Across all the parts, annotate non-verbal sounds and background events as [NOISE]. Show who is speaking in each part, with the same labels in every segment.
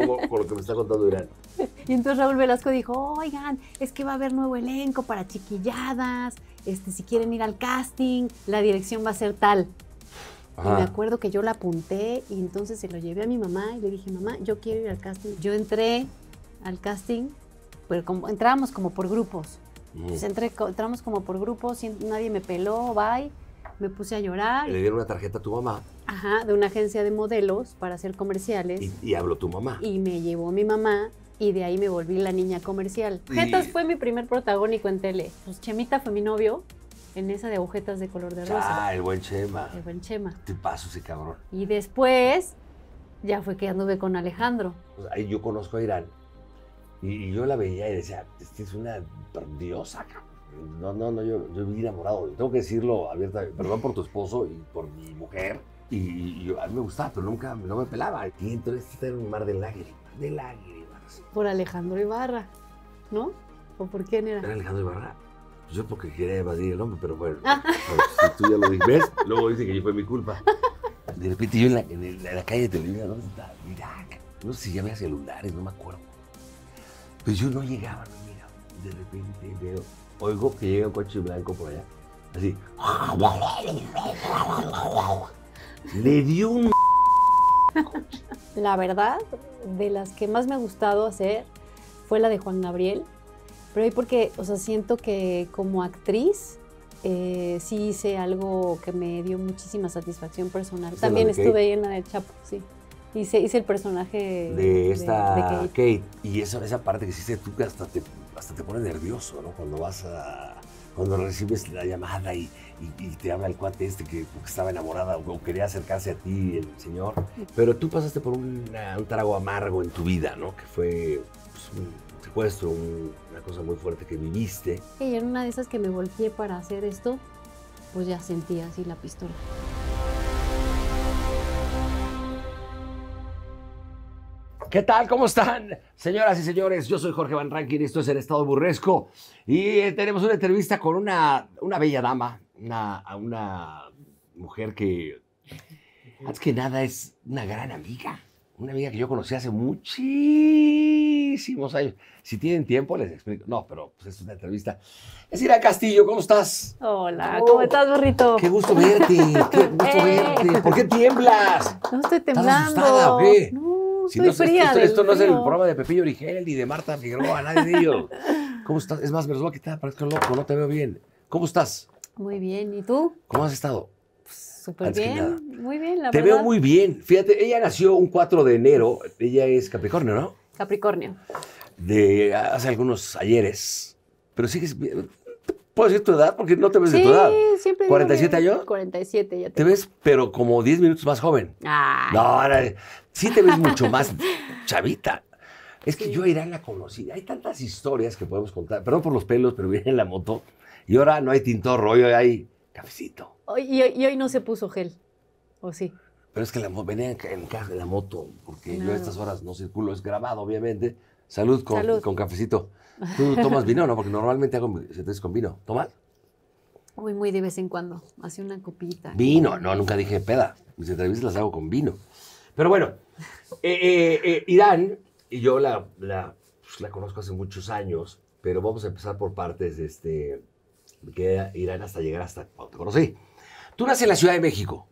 Speaker 1: por lo que me está contando Irán.
Speaker 2: [LAUGHS] Y entonces Raúl Velasco dijo, oigan, es que va a haber nuevo elenco para chiquilladas, este, si quieren ir al casting, la dirección va a ser tal. Y me acuerdo que yo la apunté y entonces se lo llevé a mi mamá y le dije, mamá, yo quiero ir al casting. Yo entré al casting, pero como, entrábamos como por grupos. Mm. Pues entramos como por grupos, nadie me peló, bye. Me puse a llorar. Le
Speaker 1: dieron una tarjeta a tu mamá
Speaker 2: de una agencia de modelos para hacer comerciales.
Speaker 1: Y, habló tu mamá. Y
Speaker 2: me llevó mi mamá y de ahí me volví la niña comercial. Jetas fue mi primer protagónico en tele. Pues Chemita fue mi novio en esa de agujetas de color de rosa. Ah, el buen Chema. El buen Chema.
Speaker 1: Te paso ese cabrón.
Speaker 2: Y después ya fue que anduve con Alejandro.
Speaker 1: Pues ahí yo conozco a Irán y, yo la veía y decía, esta es una diosa, No, no, no, yo, yo viví enamorado. Tengo que decirlo abierta Perdón por tu esposo y por mi mujer y a mí me gustaba, pero nunca no me pelaba. Y entonces este era un mar de lágrimas,
Speaker 2: de lágrimas. Por Alejandro Ibarra, ¿no? ¿O por quién era? Era
Speaker 1: Alejandro Ibarra. Pues yo porque quería evadir el hombre, pero bueno, ah. si tú ya lo dices, luego dicen que yo fue mi culpa. De repente yo en la, en calle de Televisa, ¿dónde estaba? Mira, no sé si llamé a celulares, no me acuerdo. Pero pues yo no llegaba, no mira. De repente veo, oigo que llega un coche blanco por allá, así. Le dio un...
Speaker 2: La verdad, de las que más me ha gustado hacer fue la de Juan Gabriel, pero ahí porque, o sea, siento que como actriz eh, sí hice algo que me dio muchísima satisfacción personal. También estuve ahí en la de Chapo, sí. Hice, hice el personaje de esta
Speaker 1: Kate. Y esa, esa parte que hiciste tú que hasta te pone nervioso, ¿no? Cuando vas a cuando recibes la llamada y, te habla el cuate este que, estaba enamorada o, quería acercarse a ti, el señor. Pero tú pasaste por un trago amargo en tu vida, ¿no? Que fue pues, un secuestro, una cosa muy fuerte que viviste.
Speaker 2: Y en una de esas que me volteé para hacer esto, pues ya sentí así la pistola.
Speaker 1: ¿Qué tal? ¿Cómo están? Señoras y señores, yo soy Jorge Van Rankin, esto es El Estado Burresco y eh, tenemos una entrevista con una, una bella dama, una, una mujer que, antes que nada, es una gran amiga, una amiga que yo conocí hace muchísimos años. Si tienen tiempo, les explico. No, pero pues, es una entrevista. Es Ira Castillo, ¿cómo estás?
Speaker 2: Hola, ¿cómo oh, estás, burrito? Qué gusto verte,
Speaker 1: qué gusto [LAUGHS] eh. verte. ¿Por qué tiemblas?
Speaker 2: No estoy temblando. qué?
Speaker 1: si esto, no es el programa de Pepillo Origel ni de Marta Figueroa, nadie de ellos. [LAUGHS] ¿Cómo estás? Es más, me que está parezco loco, no te veo bien. ¿Cómo estás?
Speaker 2: Muy bien, ¿y tú?
Speaker 1: ¿Cómo has estado?
Speaker 2: Pues, súper bien, muy bien, la verdad. Te veo muy
Speaker 1: bien. Fíjate, ella nació un 4 de enero, ella es Capricornio, ¿no? Capricornio. De hace algunos ayeres, pero sigues bien. ¿Puedo decir tu edad? Porque no te ves de tu edad. Sí,
Speaker 2: siempre. ¿47 años? 47, ya tengo. Te ves,
Speaker 1: pero como 10 minutos más joven. Ah. No, Sí te ves mucho más [LAUGHS] chavita. Es que yo yo a la conocida. Hay tantas historias que podemos contar. Perdón por los pelos, pero viene en la moto. Y ahora no hay tintorro, hoy hay
Speaker 2: cafecito. y, hoy, no se puso gel, ¿o sí?
Speaker 1: Pero es que la, venía en, en, de la moto, porque yo a ah. estas horas no circulo, es grabado, obviamente. Salud con, cafecito. [LAUGHS] ¿Tú tomas vino no? Porque normalmente hago setes con vino. ¿Tomas?
Speaker 2: Muy, muy de vez en cuando. Hace una copita.
Speaker 1: Vino, no, nunca dije peda. Mis entrevistas las hago con vino. Pero bueno, eh, eh, eh, Irán, y yo la, pues, la, conozco hace muchos años, pero vamos a empezar por partes de este, que Irán hasta llegar hasta cuando te conocí. Tú naces en la Ciudad de México.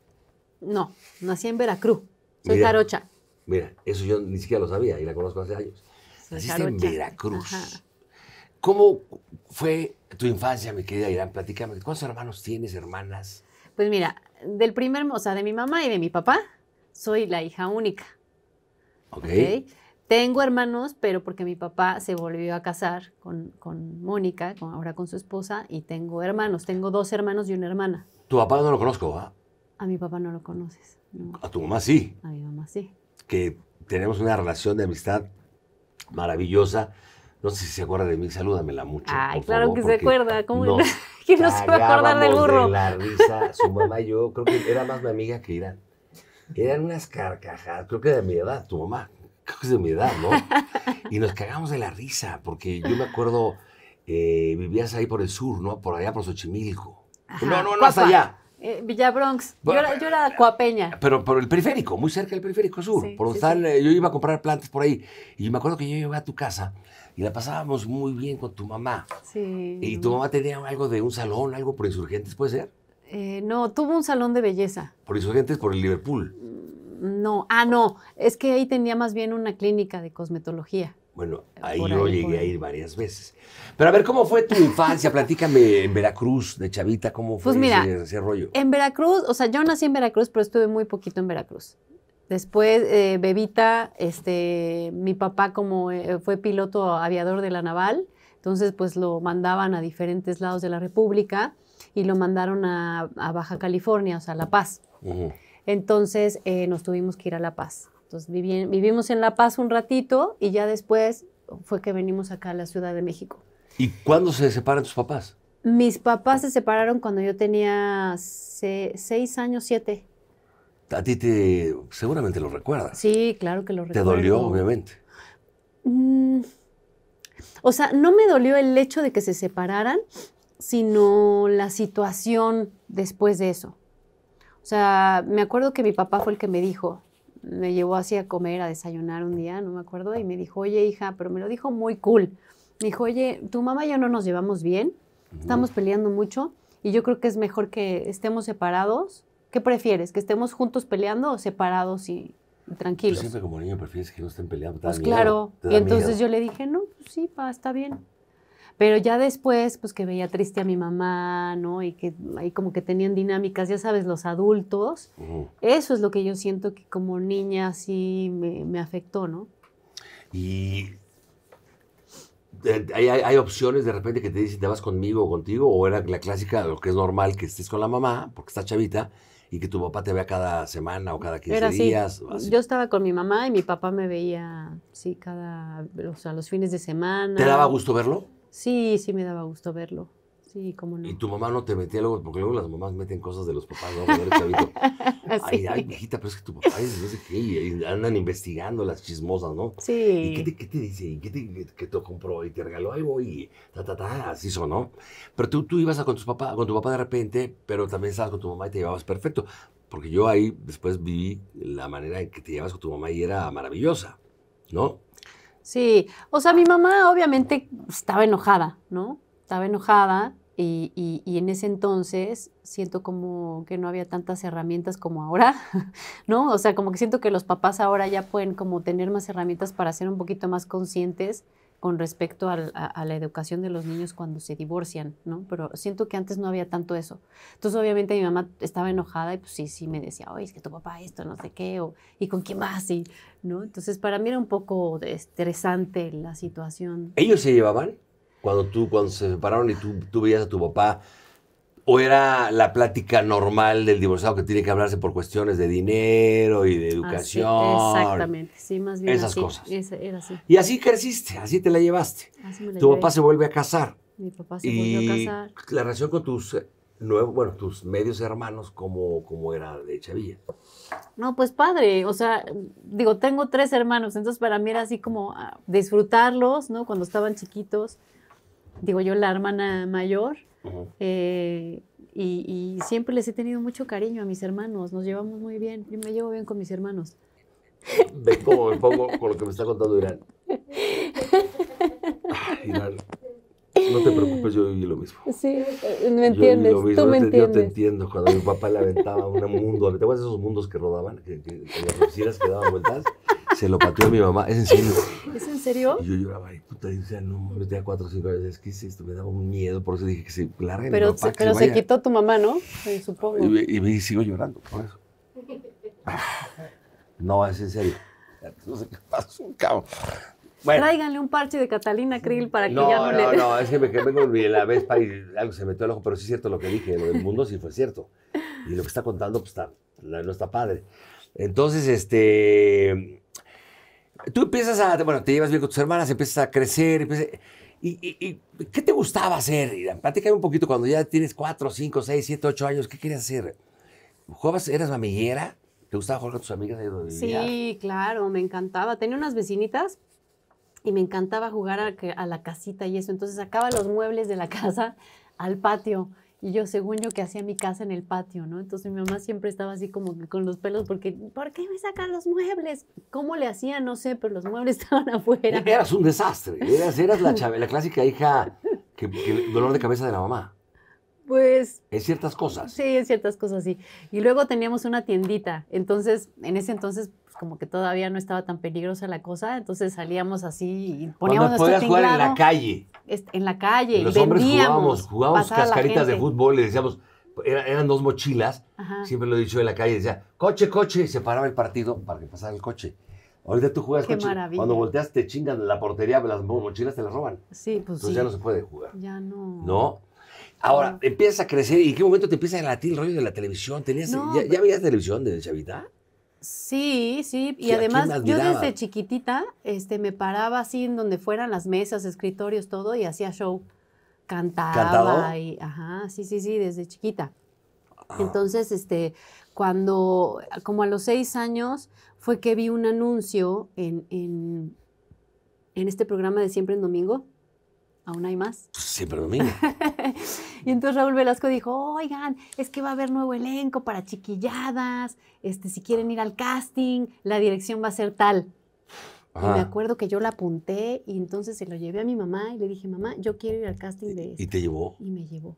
Speaker 2: No, nací en Veracruz. Soy mira,
Speaker 1: Mira, eso yo ni siquiera lo sabía y la conozco hace años.
Speaker 2: Naciste en Veracruz.
Speaker 1: ¿Cómo fue tu infancia, mi querida Irán? Platícame, ¿cuántos hermanos tienes, hermanas?
Speaker 2: Pues mira, del primer, o sea, de mi mamá y de mi papá, soy la hija única. Ok. Tengo hermanos, pero porque mi papá se volvió a casar con, Mónica, ahora con su esposa, y tengo hermanos. Tengo dos hermanos y una hermana.
Speaker 1: Tu papá no lo conozco, ¿ah?
Speaker 2: A mi papá no lo conoces. A tu mamá sí. A mi mamá sí.
Speaker 1: Que tenemos una relación de amistad maravillosa. No sé si se acuerda de mí, salúdamela
Speaker 2: mucho. Ay, claro que se acuerda. ¿Cómo [LAUGHS] no se va a acordar del burro? la
Speaker 1: risa, su mamá y yo, creo que era más mi amiga que Irán. Eran unas carcajadas, creo que de mi edad, tu mamá, creo que es de mi edad, ¿no? [LAUGHS] Y nos cagamos de la risa, porque yo me acuerdo, eh, vivías ahí por el sur, ¿no? Por allá, por Xochimilco. no, no, no, hasta allá.
Speaker 2: Eh, Bronx yo, era, Coapeña.
Speaker 1: Pero por el periférico, muy cerca del periférico sur. por donde tal, eh, Yo iba a comprar plantas por ahí. Y me acuerdo que yo iba a tu casa y la pasábamos muy bien con tu mamá.
Speaker 2: Sí. Y tu
Speaker 1: mamá tenía algo de un salón, algo por insurgentes, ¿puede ser?
Speaker 2: Eh, no, tuvo un salón de belleza.
Speaker 1: ¿Por insurgentes? ¿Por el Liverpool?
Speaker 2: Mm, no, ah, no, es que ahí tenía más bien una clínica de cosmetología.
Speaker 1: Bueno, ahí yo llegué a ir varias veces. Pero a ver, ¿cómo fue tu infancia? [LAUGHS] Platícame en Veracruz, de chavita, ¿cómo pues fue pues mira,
Speaker 2: En Veracruz, o sea, yo nací en Veracruz, pero estuve muy poquito en Veracruz. Después, eh, bebita, este, mi papá como eh, fue piloto aviador de la naval, entonces pues lo mandaban a diferentes lados de la República y lo mandaron a, Baja California, o sea, La Paz. Entonces eh, nos tuvimos que ir a La Paz. Entonces vivimos en La Paz un ratito y ya después fue que venimos acá a la Ciudad de México.
Speaker 1: ¿Y cuándo se separan tus papás?
Speaker 2: Mis papás se separaron cuando yo tenía seis años, siete.
Speaker 1: A ti te, seguramente lo recuerdas.
Speaker 2: Sí, claro que lo recuerdo. Te dolió, obviamente. Mm, o sea, no me dolió el hecho de que se separaran, sino la situación después de eso. O sea, me acuerdo que mi papá fue el que me dijo, me llevó así a comer, a desayunar un día, no me acuerdo, y me dijo, oye hija, pero me lo dijo muy cool. Me dijo, oye, tu mamá y yo no nos llevamos bien, estamos peleando mucho, y yo creo que es mejor que estemos separados. ¿Qué prefieres? ¿Que estemos juntos peleando o separados y, tranquilos? Yo siempre
Speaker 1: como niño prefieres que no
Speaker 2: estén peleando. Pues claro, y entonces yo le dije, no, pues sí, papá, está bien. Pero ya después, pues que veía triste a mi mamá, ¿no? Y que ahí como que tenían dinámicas, ya sabes, los adultos. Eso es lo que yo siento que como niña sí me, afectó, ¿no?
Speaker 1: Y eh, hay, hay, opciones de repente que te dicen, te vas conmigo o contigo, o era la clásica, lo que es normal, que estés con la mamá, porque está chavita, y que tu papá te vea cada semana o cada 15 días. Así. Yo
Speaker 2: estaba con mi mamá y mi papá me veía, sí, cada, o sea, los fines de semana. ¿Te daba
Speaker 1: gusto verlo?
Speaker 2: Sí, sí me daba gusto verlo. Sí, cómo no. Y
Speaker 1: tu mamá no te metía luego, porque luego las mamás meten cosas de los papás, ¿no? [LAUGHS] Ay, ay, pero es que tu papá no sé qué, y andan investigando las chismosas, ¿no? Sí. ¿Y qué te, dice? ¿Y qué te, compró? ¿Y te regaló algo? Y ta, ta, ta, así son, ¿no? Pero tú, tú ibas con, tus papá, con tu papá de repente, pero también estabas con tu mamá y te llevabas perfecto. Porque yo ahí después viví la manera en que te llevabas con tu mamá y era maravillosa, ¿no?
Speaker 2: Sí, o sea, mi mamá obviamente estaba enojada, ¿no? Estaba enojada y, en ese entonces siento como que no había tantas herramientas como ahora, [LAUGHS] ¿no? O sea, como que siento que los papás ahora ya pueden como tener más herramientas para ser un poquito más conscientes con respecto a, la educación de los niños cuando se divorcian, ¿no? Pero siento que antes no había tanto eso. Entonces, obviamente, mi mamá estaba enojada y pues sí, sí me decía, oye, es que tu papá esto, no sé qué, o, ¿y con qué más? Y, ¿no? Entonces, para mí era un poco estresante la situación.
Speaker 1: ¿Ellos se llevaban? Cuando tú, cuando se separaron y tú, tú veías a tu papá ¿O era la plática normal del divorciado que tiene que hablarse por cuestiones de dinero y de educación? exactamente,
Speaker 2: sí, más bien. Esas cosas. Y así creciste,
Speaker 1: así te la llevaste. tu papá se vuelve a casar.
Speaker 2: Mi papá se volvió a casar.
Speaker 1: La relación con tus eh, nuevos, bueno, tus medios hermanos, ¿cómo, cómo era de
Speaker 2: Chavilla? No, pues padre, o sea, digo, tengo tres hermanos, entonces para mí era así como ah, disfrutarlos, ¿no? Cuando estaban chiquitos, digo yo, la hermana mayor eh, y, siempre les he tenido mucho cariño a mis hermanos, nos llevamos muy bien, yo me llevo bien con mis hermanos. Ve cómo me pongo con
Speaker 1: lo que me está contando Irán. Irán. No te preocupes, yo viví lo mismo.
Speaker 2: Sí, me entiendes, yo tú me te, entiendes. Yo te
Speaker 1: entiendo, cuando mi papá le aventaba un mundo, de esos mundos que rodaban, que, las que daban vueltas. Se lo pateó a mi mamá, es en serio.
Speaker 2: ¿Es en serio? Y
Speaker 1: yo lloraba, y puta, y decía, no, me metía cuatro o cinco veces, ¿qué es esto? Me daba un miedo, por eso dije que se larguen. Pero, se, pero
Speaker 2: quitó tu mamá, ¿no? supongo. Y,
Speaker 1: y, me, sigo llorando por eso. [LAUGHS] No, es en serio. No sé qué pasó, cabrón. Bueno. Tráiganle
Speaker 2: un parche de Catalina Krill para que ya no, le... No, no,
Speaker 1: es que me quedé con la Vespa y algo se metió al ojo, pero sí es cierto lo que dije, lo del mundo sí fue cierto. Y lo que está contando, pues está, no está padre. Entonces, este, tú empiezas a, bueno, te llevas bien con tus hermanas, empiezas a crecer, y, y, qué te gustaba hacer, Platícame un poquito cuando ya tienes 4, 5, 6, 7, 8 años, ¿qué querías hacer? ¿Jugabas, eras mamillera? ¿Te gustaba jugar con tus amigas? sí,
Speaker 2: claro, me encantaba. Tenía unas vecinitas y me encantaba jugar a, a la casita y eso. Entonces sacaba los muebles de la [LAUGHS] casa al patio y yo, según yo, que hacía mi casa en el patio, ¿no? Entonces mi mamá siempre estaba así como que con los pelos, porque ¿por qué me sacan los muebles? ¿Cómo le hacía? No sé, pero los muebles [LAUGHS] estaban afuera. E-,
Speaker 1: eras un desastre, eras, la, chave, la clásica hija que, dolor de cabeza de la mamá.
Speaker 2: Pues. En
Speaker 1: ciertas cosas.
Speaker 2: Sí, en ciertas cosas, sí. Y luego teníamos una tiendita. Entonces, en ese entonces, como que todavía no estaba tan peligrosa la cosa, entonces salíamos así y poníamos Cuando podías jugar en la calle. En la calle, Los hombres jugábamos, jugábamos cascaritas de
Speaker 1: fútbol y decíamos, eran dos mochilas, siempre lo he dicho en la calle, decía, coche, coche, y se paraba el partido para que pasara el coche. Ahorita tú juegas Qué coche, cuando volteas te chingan la portería, las mochilas te las roban.
Speaker 2: Sí, pues Entonces ya no se puede jugar. Ya no. No.
Speaker 1: Ahora, empiezas a crecer y en qué momento te empieza a latir el rollo de la televisión. ¿Tenías, ya, veías televisión desde chavita?
Speaker 2: Sí, sí, y además yo desde chiquitita este, me paraba así en donde fueran las mesas, escritorios, todo, y hacía show. Cantaba y ajá, sí, sí, sí, desde chiquita. Ah. Entonces, este, cuando, como a los seis años, fue que vi un anuncio en, en, en este programa de Siempre en Domingo, ¿Aún hay más?
Speaker 1: Siempre pues domingo. [LAUGHS]
Speaker 2: y entonces Raúl Velasco dijo, oigan, es que va a haber nuevo elenco para chiquilladas, este, si quieren ir al casting, la dirección va a ser tal. Y me acuerdo que yo la apunté y entonces se lo llevé a mi mamá y le dije, mamá, yo quiero ir al casting de...
Speaker 1: ¿Y te llevó?
Speaker 2: Y me llevó.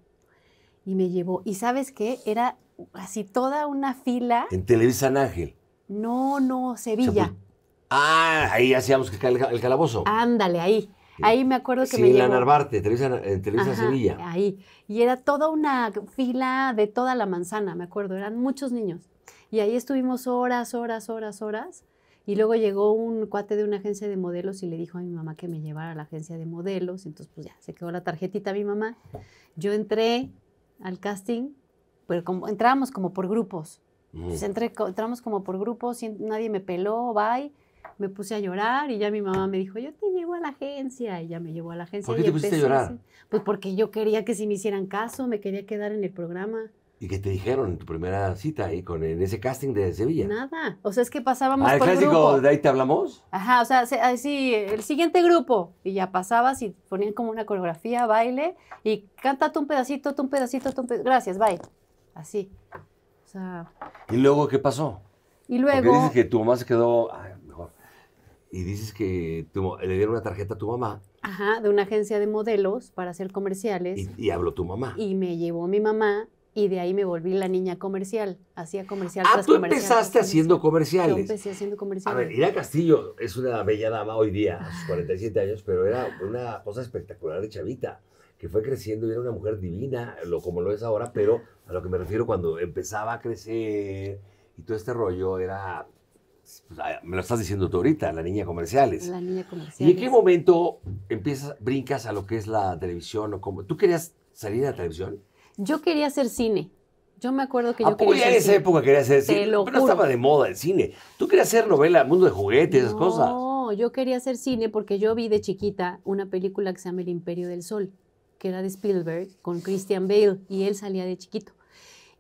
Speaker 2: Y me llevó. ¿Y sabes qué? Era así toda una fila.
Speaker 1: ¿En Televisa Ángel?
Speaker 2: No, no, Sevilla. Pues,
Speaker 1: ah, ahí hacíamos que el calabozo.
Speaker 2: Ándale, ahí. Ahí me acuerdo que sí, me en la
Speaker 1: Televisa, en Sevilla.
Speaker 2: Ahí. Y era toda una fila de toda la manzana, me acuerdo. Eran muchos niños. Y ahí estuvimos horas, horas, horas, horas. Y luego llegó un cuate de una agencia de modelos y le dijo a mi mamá que me llevara a la agencia de modelos. Entonces, pues ya, se quedó la tarjetita a mi mamá. Yo entré al casting, pero como, entrábamos como por grupos. Mm. Pues, entré, entramos como por grupos, nadie me peló, bye me puse a llorar y ya mi mamá me dijo, yo te llevo a la agencia. Y ya me llevó a la agencia. ¿Por qué te pusiste a llorar? Pues porque yo quería que si me hicieran caso, me quería quedar en el programa.
Speaker 1: ¿Y qué te dijeron en tu primera cita ahí eh, con, en ese casting de Sevilla?
Speaker 2: Nada. O sea, es que pasábamos ah, el clásico, ¿de
Speaker 1: ahí te hablamos?
Speaker 2: Ajá, o sea, así, el siguiente grupo. Y ya pasabas y ponían como una coreografía, baile, y cántate un pedacito, tú un pedacito, tú un pedacito. Gracias, bye. Así. O sea...
Speaker 1: ¿Y luego qué pasó?
Speaker 2: Y luego... Porque dices que
Speaker 1: tu mamá se quedó y dices que le dieron una tarjeta a tu mamá.
Speaker 2: Ajá, de una agencia de modelos para hacer comerciales.
Speaker 1: Y, y, habló tu mamá. Y
Speaker 2: me llevó mi mamá y de ahí me volví la niña comercial. Hacía comerciales. ah, tú empezaste
Speaker 1: haciendo comerciales. Yo
Speaker 2: empecé haciendo comerciales. A ver, Ira
Speaker 1: Castillo es una bella dama hoy día, a sus 47 años, pero era una cosa espectacular de chavita, que fue creciendo y era una mujer divina, lo, como lo es ahora, pero a lo que me refiero cuando empezaba a crecer y todo este rollo era pues, ah, me lo estás diciendo tú ahorita, la niña comerciales. La niña comerciales. ¿Y en qué momento empiezas, brincas a lo que es la televisión o cómo? ¿Tú querías salir a la televisión?
Speaker 2: Yo quería hacer cine. Yo me acuerdo que yo quería ya en esa
Speaker 1: época quería hacer cine, pero estaba de moda el cine. Tú querías hacer novela, mundo de juguetes, esas cosas.
Speaker 2: No, yo quería hacer cine porque yo vi de chiquita una película que se llama El Imperio del Sol, que era de Spielberg con Christian Bale y él salía de chiquito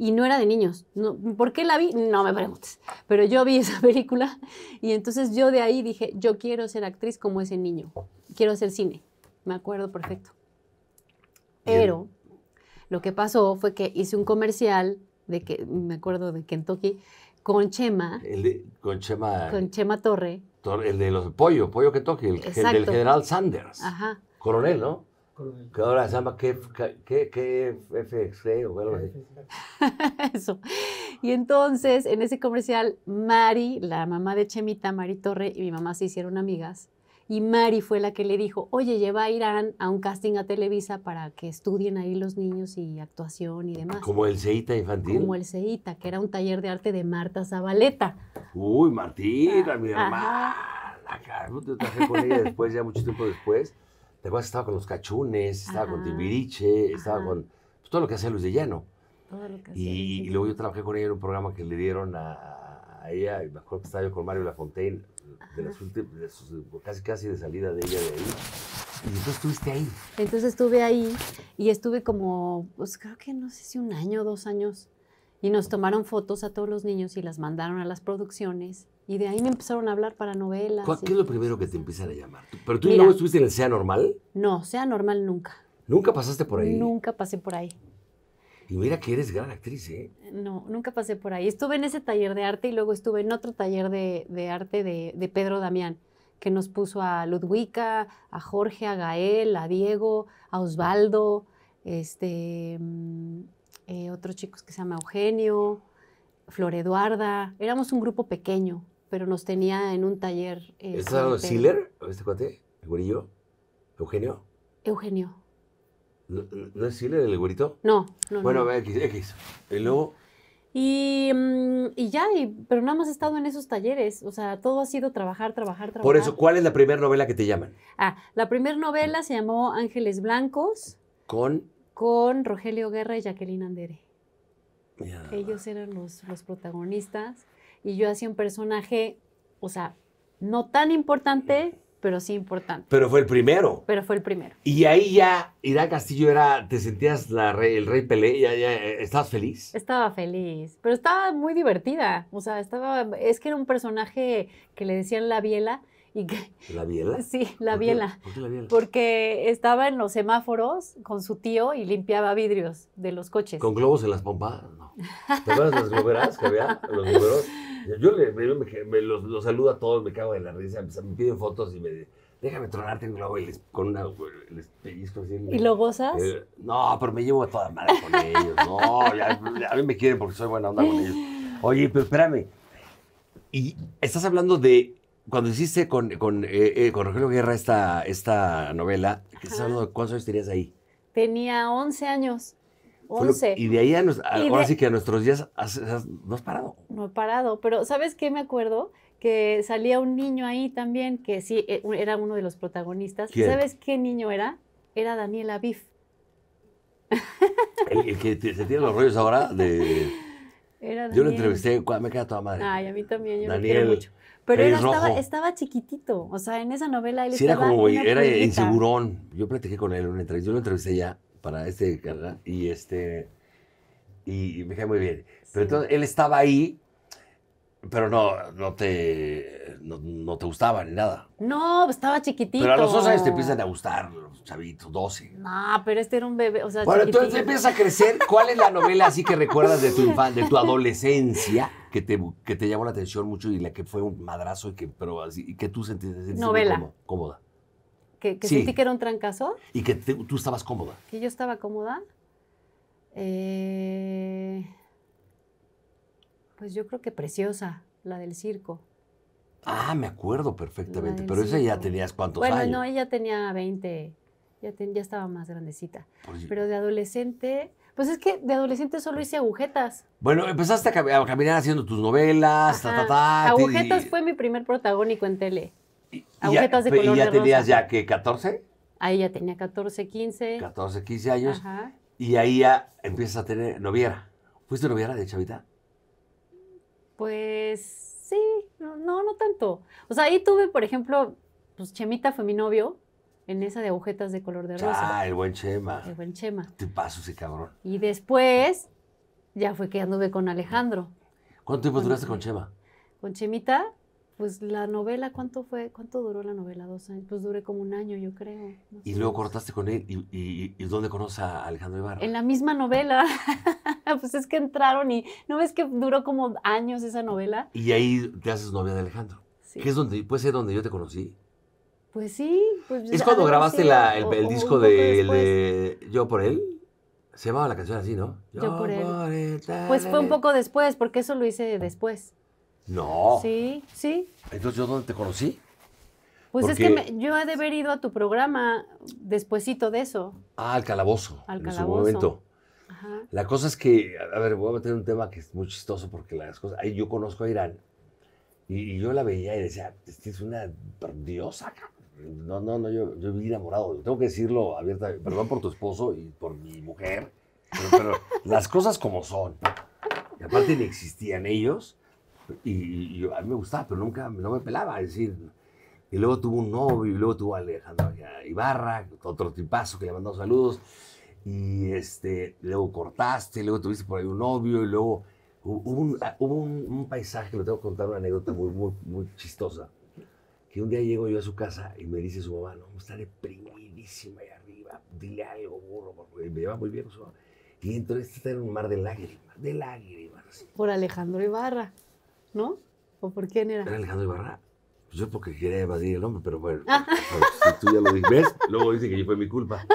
Speaker 2: y no era de niños. No, ¿Por qué la vi? No me preguntes. Pero yo vi esa [LAUGHS] película y entonces yo de ahí dije, yo quiero ser actriz como ese niño. Quiero hacer cine. Me acuerdo perfecto. Pero lo que pasó fue que hice un comercial de que, me acuerdo de Kentucky, con Chema. El
Speaker 1: de, con Chema. Con
Speaker 2: Chema Torre.
Speaker 1: el de los pollos, pollo Kentucky, el, el del general Sanders. Ajá. Coronel, ¿no? Que ahora se llama KFC o algo así. [LAUGHS]
Speaker 2: Eso. Y entonces, en ese comercial, Mari, la mamá de Chemita, Mari Torre y mi mamá se hicieron amigas. Y Mari fue la que le dijo, oye, lleva a Irán a un casting a Televisa para que estudien ahí los niños y actuación y demás. Como el
Speaker 1: CEITA infantil. Como el
Speaker 2: CEITA, que era un taller de arte de Marta Zabaleta.
Speaker 1: Uy, Martita, mi hermana. No te traje con ella después, ya mucho tiempo después. ¿Te Estaba con los cachunes, estaba con Timbiriche, estaba con pues, todo lo que hacía Luis de Llano.
Speaker 2: Todo lo que hacía. Y,
Speaker 1: luego yo trabajé con ella en un programa que le dieron a, a ella, me acuerdo que estaba yo con Mario Lafontaine, de las últimas, casi casi de salida de ella de ahí. Y entonces estuviste ahí.
Speaker 2: Entonces estuve ahí y estuve como, pues creo que no sé si un año, o dos años y nos tomaron fotos a todos los niños y las mandaron a las producciones. Y de ahí me empezaron a hablar para novelas. ¿Qué es lo
Speaker 1: primero que te empiezan a llamar? ¿Pero tú no estuviste en el SEA normal?
Speaker 2: No, SEA normal nunca.
Speaker 1: ¿Nunca pasaste por ahí? Nunca pasé por ahí. Y mira que eres gran actriz, ¿eh?
Speaker 2: No, nunca pasé por ahí. Estuve en ese taller de arte y luego estuve en otro taller de, arte de, de, Pedro Damián, que nos puso a Ludwika, a Jorge, a Gael, a Diego, a Osvaldo, este, mm, eh, otros chicos que se llama Eugenio, Flor Eduarda. Éramos un grupo pequeño, pero nos tenía en un taller. Eh, ¿Es Siller?
Speaker 1: ¿Este cuate? ¿El Eugenio. ¿No, es Siller el güerito?
Speaker 2: No, no. Bueno,
Speaker 1: X, X. Y luego.
Speaker 2: Y, mm, ya, pero nada más he estado en esos talleres. O sea, todo ha sido trabajar, trabajar, trabajar. Por eso,
Speaker 1: ¿cuál es la primera novela que te llaman?
Speaker 2: Ah, la primera novela se llamó Ángeles Blancos. Con con Rogelio Guerra y Jacqueline Andere. Ellos eran los, protagonistas y yo hacía un personaje, o sea, no tan importante, pero sí importante.
Speaker 1: Pero fue el primero.
Speaker 2: Pero fue el primero.
Speaker 1: Y ahí ya, Irá Castillo era, te sentías la el rey Pelé, ya, ya, ¿estabas feliz?
Speaker 2: Estaba feliz, pero estaba muy divertida. O sea, estaba, es que era un personaje que le decían la biela y
Speaker 1: ¿La biela? Sí, la biela. ¿Por qué la biela?
Speaker 2: Porque estaba en los semáforos con su tío y limpiaba vidrios de los coches. ¿Con
Speaker 1: globos en las pompas? No. ¿Te acuerdas las globeras que había? Los globeros. Yo le, me, los, saludo a todos, me cago de la risa, me piden fotos y me dicen, déjame tronarte un globo y les, con una, les pellizco así. ¿Y lo gozas? Eh, no, pero me llevo a toda madre con ellos. No, a mí me quieren porque soy buena onda con ellos. Oye, pero espérame. Y estás hablando de cuando hiciste con, eh, eh, con, Rogelio Guerra esta, esta novela, ¿cuántos años tenías ahí?
Speaker 2: Tenía 11 años. 11. y de ahí
Speaker 1: a, sí que a nuestros días no has parado.
Speaker 2: No he parado, pero ¿sabes qué me acuerdo? Que salía un niño ahí también, que sí, eh, era uno de los protagonistas. ¿Sabes qué niño era? Era Daniel Aviv.
Speaker 1: el que se tiene los rollos ahora de...
Speaker 2: Yo lo entrevisté, me
Speaker 1: queda toda madre. Ay, a mí también, yo lo quiero mucho. Pero él estaba,
Speaker 2: estaba, chiquitito, o sea, en esa novela él sí, era como, güey, era insegurón.
Speaker 1: Yo platiqué con él, una entrevista, yo lo entrevisté ya para este canal y este, y, me quedé muy bien. Pero entonces él estaba ahí pero no, no te, no, te gustaba ni nada.
Speaker 2: No, estaba chiquitito. Pero a los dos años te
Speaker 1: empiezan a gustar chavitos, 12.
Speaker 2: No, pero este era un bebé, o Bueno, tú empiezas a
Speaker 1: crecer. ¿Cuál es la novela así que recuerdas de tu [LAUGHS] infancia, de tu adolescencia, que te, llamó la atención mucho y la que fue un madrazo y que, pero así, y que tú sentiste, sentiste cómoda?
Speaker 2: ¿Que, sentí que era un trancazo?
Speaker 1: Y que tú estabas cómoda.
Speaker 2: ¿Que yo estaba cómoda? Eh... Pues yo creo que preciosa, la del circo.
Speaker 1: Ah, me acuerdo perfectamente, pero esa ya tenías cuántos años. Bueno, no,
Speaker 2: ella tenía 20, ya, estaba más grandecita. pero de adolescente, pues es que de adolescente solo hice agujetas.
Speaker 1: Bueno, empezaste a, caminar haciendo tus novelas, ta, ta, ta. Agujetas
Speaker 2: fue mi primer protagónico en tele.
Speaker 1: agujetas de ya, de ¿Y ya tenías ya que 14?
Speaker 2: Ahí ya tenía 14, 15.
Speaker 1: 14, 15 años. Ajá. Y ahí ya empiezas a tener noviera. ¿Fuiste noviera de chavita?
Speaker 2: Pues sí, no, no, tanto. O sea, ahí tuve, por ejemplo, pues Chemita fue mi novio, en esa de agujetas de color de rosa. Ah, el buen Chema. El buen Chema.
Speaker 1: Te paso ese cabrón.
Speaker 2: Y después ya fue que anduve con Alejandro.
Speaker 1: ¿Cuánto tiempo duraste con Chema?
Speaker 2: Con Chemita, pues la novela, ¿cuánto fue? ¿Cuánto duró la novela? Dos años. Pues duré como un año, yo creo. y luego cortaste
Speaker 1: con él. ¿Y, y, y dónde conoces a Alejandro Ibarra?
Speaker 2: En la misma novela. [LAUGHS] pues es que entraron y no ves que duró como años esa novela.
Speaker 1: Y ahí te haces novia de Alejandro. Sí. Que es donde, puede ser donde yo te conocí.
Speaker 2: Pues sí. Pues, es cuando grabaste el, disco de,
Speaker 1: Yo por él. Se llamaba la canción así, ¿no?
Speaker 2: Yo, Por él pues fue un poco después, porque eso lo hice después. No. Sí, sí.
Speaker 1: Entonces, ¿yo dónde te conocí? Pues es que
Speaker 2: yo he de haber ido a tu programa despuesito de eso.
Speaker 1: Ah, al calabozo.
Speaker 2: Al en calabozo. su momento.
Speaker 1: La cosa es que, a ver, voy a meter un tema que es muy chistoso porque las cosas. Ahí yo conozco a Irán y, yo la veía y decía, es una diosa, No, no, no, yo, viví enamorado. Tengo que decirlo abierta. Perdón por tu esposo y por mi mujer. Pero, las cosas como son. Y aparte ni existían ellos. Y, a mí me gustaba, pero nunca no me pelaba. Es decir, y luego tuvo un novio, y luego tuvo a Alejandro Ibarra, otro tipazo que le mandó saludos. Y este, luego cortaste, luego tuviste por ahí un novio, y luego ah, hubo un, un, paisaje, que le tengo que contar una anécdota muy, muy, muy chistosa. Que un día llego yo a su casa y me dice su mamá, no, está deprimidísima ahí arriba, dile algo, burro, porque me lleva muy bien su mamá. Y entonces está en un mar de lágrimas,
Speaker 2: de lágrimas. Por Alejandro Ibarra. ¿no? ¿O por quién era? Era
Speaker 1: Alejandro Ibarra. Pues yo porque quería evadir el hombre, pero bueno, ah. si tú ya lo dices, luego dice que fue mi culpa.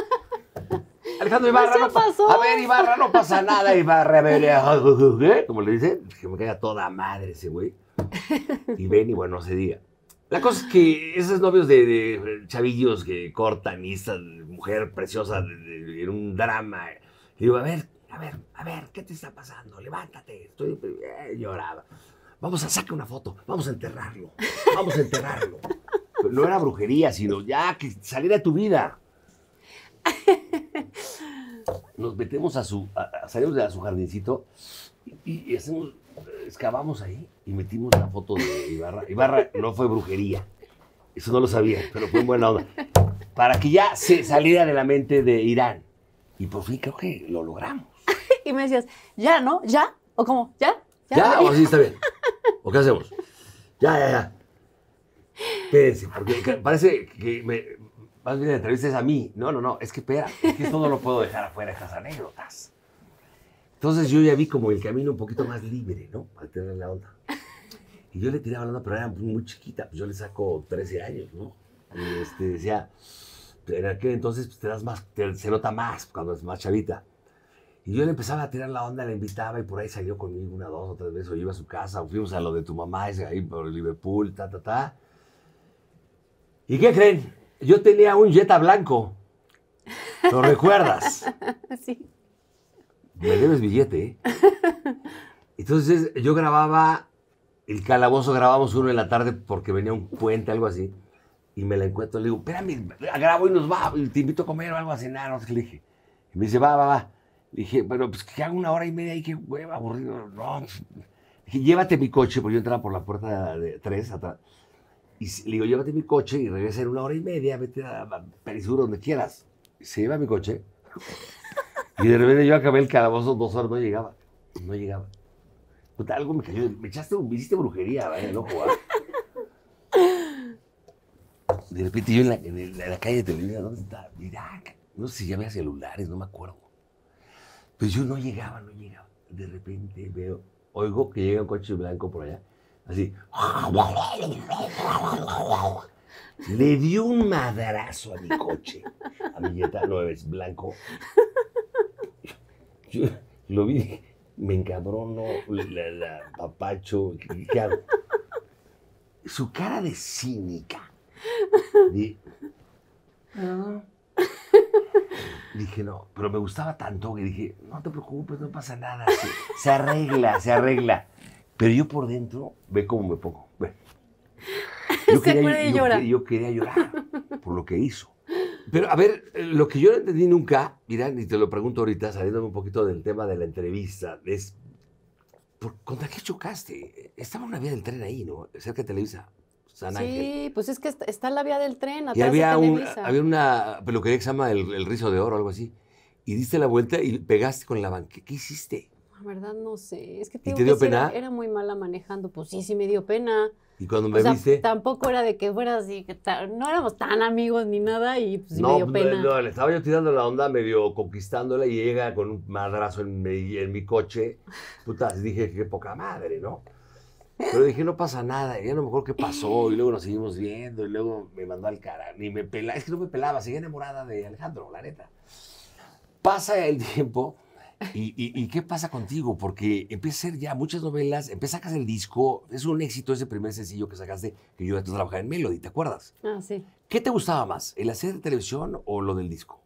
Speaker 1: Alejandro Ibarra, pues no pasó? a ver, Ibarra, no pasa nada, Ibarra, a ver, ah, uh, uh, ¿eh? como le dice, que me caiga toda madre ese güey. Y ven y bueno, ese día. La cosa es que esos novios de, chavillos que cortan y esta mujer preciosa en un drama, digo, a ver, a ver, a ver, ¿qué te está pasando? Levántate, estoy eh, lloraba vamos a sacar una foto, vamos a enterrarlo, vamos a enterrarlo. [LAUGHS] no era brujería, sino ya que saliera tu vida. Nos metemos a su, salimos de su jardincito y, hacemos, excavamos ahí y metimos la foto de Ibarra. Ibarra no fue brujería, eso no lo sabía, pero fue en buena onda. Para que ya se saliera de la mente de Irán. Y por fin creo que lo logramos.
Speaker 2: [LAUGHS] y me decías, ¿ya, no? ¿Ya? ¿O cómo? ¿Ya? ¿Ya? ¿Ya? ¿O
Speaker 1: sí está bien? ¿O qué hacemos? Ya, ya, ya. Espérense, porque parece que me, más bien es a mí. No, no, no, es que espera, es que esto no lo puedo dejar afuera, estas anécdotas. Entonces yo ya vi como el camino un poquito más libre, ¿no? Al tener la onda. Y yo le tiraba la onda, pero era muy chiquita, pues yo le saco 13 años, ¿no? Y este, decía, en aquel entonces pues, te das más, se nota más cuando es más chavita. Y yo le empezaba a tirar la onda, le invitaba y por ahí salió conmigo una, dos o tres veces, o iba a su casa, o fuimos a lo de tu mamá, ese ahí por Liverpool, ta, ta, ta. ¿Y qué creen? Yo tenía un Jetta blanco. ¿Lo recuerdas? [LAUGHS] Sí. Me debes billete. ¿eh? [LAUGHS] Entonces yo grababa, el calabozo grabamos uno en la tarde porque venía un puente, algo así. Y me la encuentro, le digo, espérame, grabo y nos va, te invito a comer o algo a cenar, no le dije. Y me dice, va, va, va dije, bueno, pues que hago una hora y media y qué hueva, aburrido. No. Pues, dije, llévate mi coche, porque yo entraba por la puerta de tres atrás. Y le digo, llévate mi coche y regresa en una hora y media, vete a Perisur, donde quieras. se lleva mi coche. Y de repente yo acabé el calabozo dos horas, no llegaba. No llegaba. algo me cayó. Me echaste, me hiciste brujería, vaya, loco. De repente yo en la, en la, calle de Televisión, ¿dónde está? Mira, no sé si ya había celulares, no me acuerdo. Pues yo no llegaba, no llegaba. De repente veo, oigo que llega un coche blanco por allá, así. Le dio un madrazo a mi coche, a mi Jetta es blanco. Yo lo vi, me encabronó. la, papacho, claro. Su cara de cínica. De, ah. Dije, no, pero me gustaba tanto que dije, no te preocupes, no pasa nada, se, arregla, se arregla. Pero yo por dentro, ve cómo me pongo, ve. [LAUGHS] Yo, quería, llorar. por lo que hizo. Pero a ver, eh, lo que yo no entendí nunca, mira y te lo pregunto ahorita, saliéndome un poquito del tema de la entrevista, es, ¿por, ¿contra qué chocaste? Estaba una vía del tren ahí, ¿no? Cerca de Televisa sí,
Speaker 2: pues es que está, en la vía del tren. Atrás había, un, había
Speaker 1: una peluquería que se llama el, Rizo de Oro, algo así. Y diste la vuelta y pegaste con la banqueta. ¿Qué hiciste?
Speaker 2: La verdad no sé. Es que, te dio pena? Era, muy mala manejando. Pues sí, sí me dio pena.
Speaker 1: ¿Y cuando me viste?
Speaker 2: Tampoco era de que fuera así. no éramos tan amigos ni nada y pues sí me dio pues, pena. No,
Speaker 1: no, le estaba yo tirando la onda, medio conquistándola y llega con un madrazo en en mi coche. Puta, dije, qué poca madre, ¿no? Pero dije, no pasa nada, y a lo mejor qué pasó, y luego nos seguimos viendo, y luego me mandó al cara, ni me pelaba, es que no me pelaba, seguía enamorada de Alejandro, la neta. Pasa el tiempo, y, qué pasa contigo? Porque empieza a hacer ya muchas novelas, empieza a sacar el disco, es un éxito ese primer sencillo que sacaste, que yo a trabajaba en Melody, ¿te acuerdas? Ah, sí. ¿Qué te gustaba más, el hacer de televisión o lo del disco?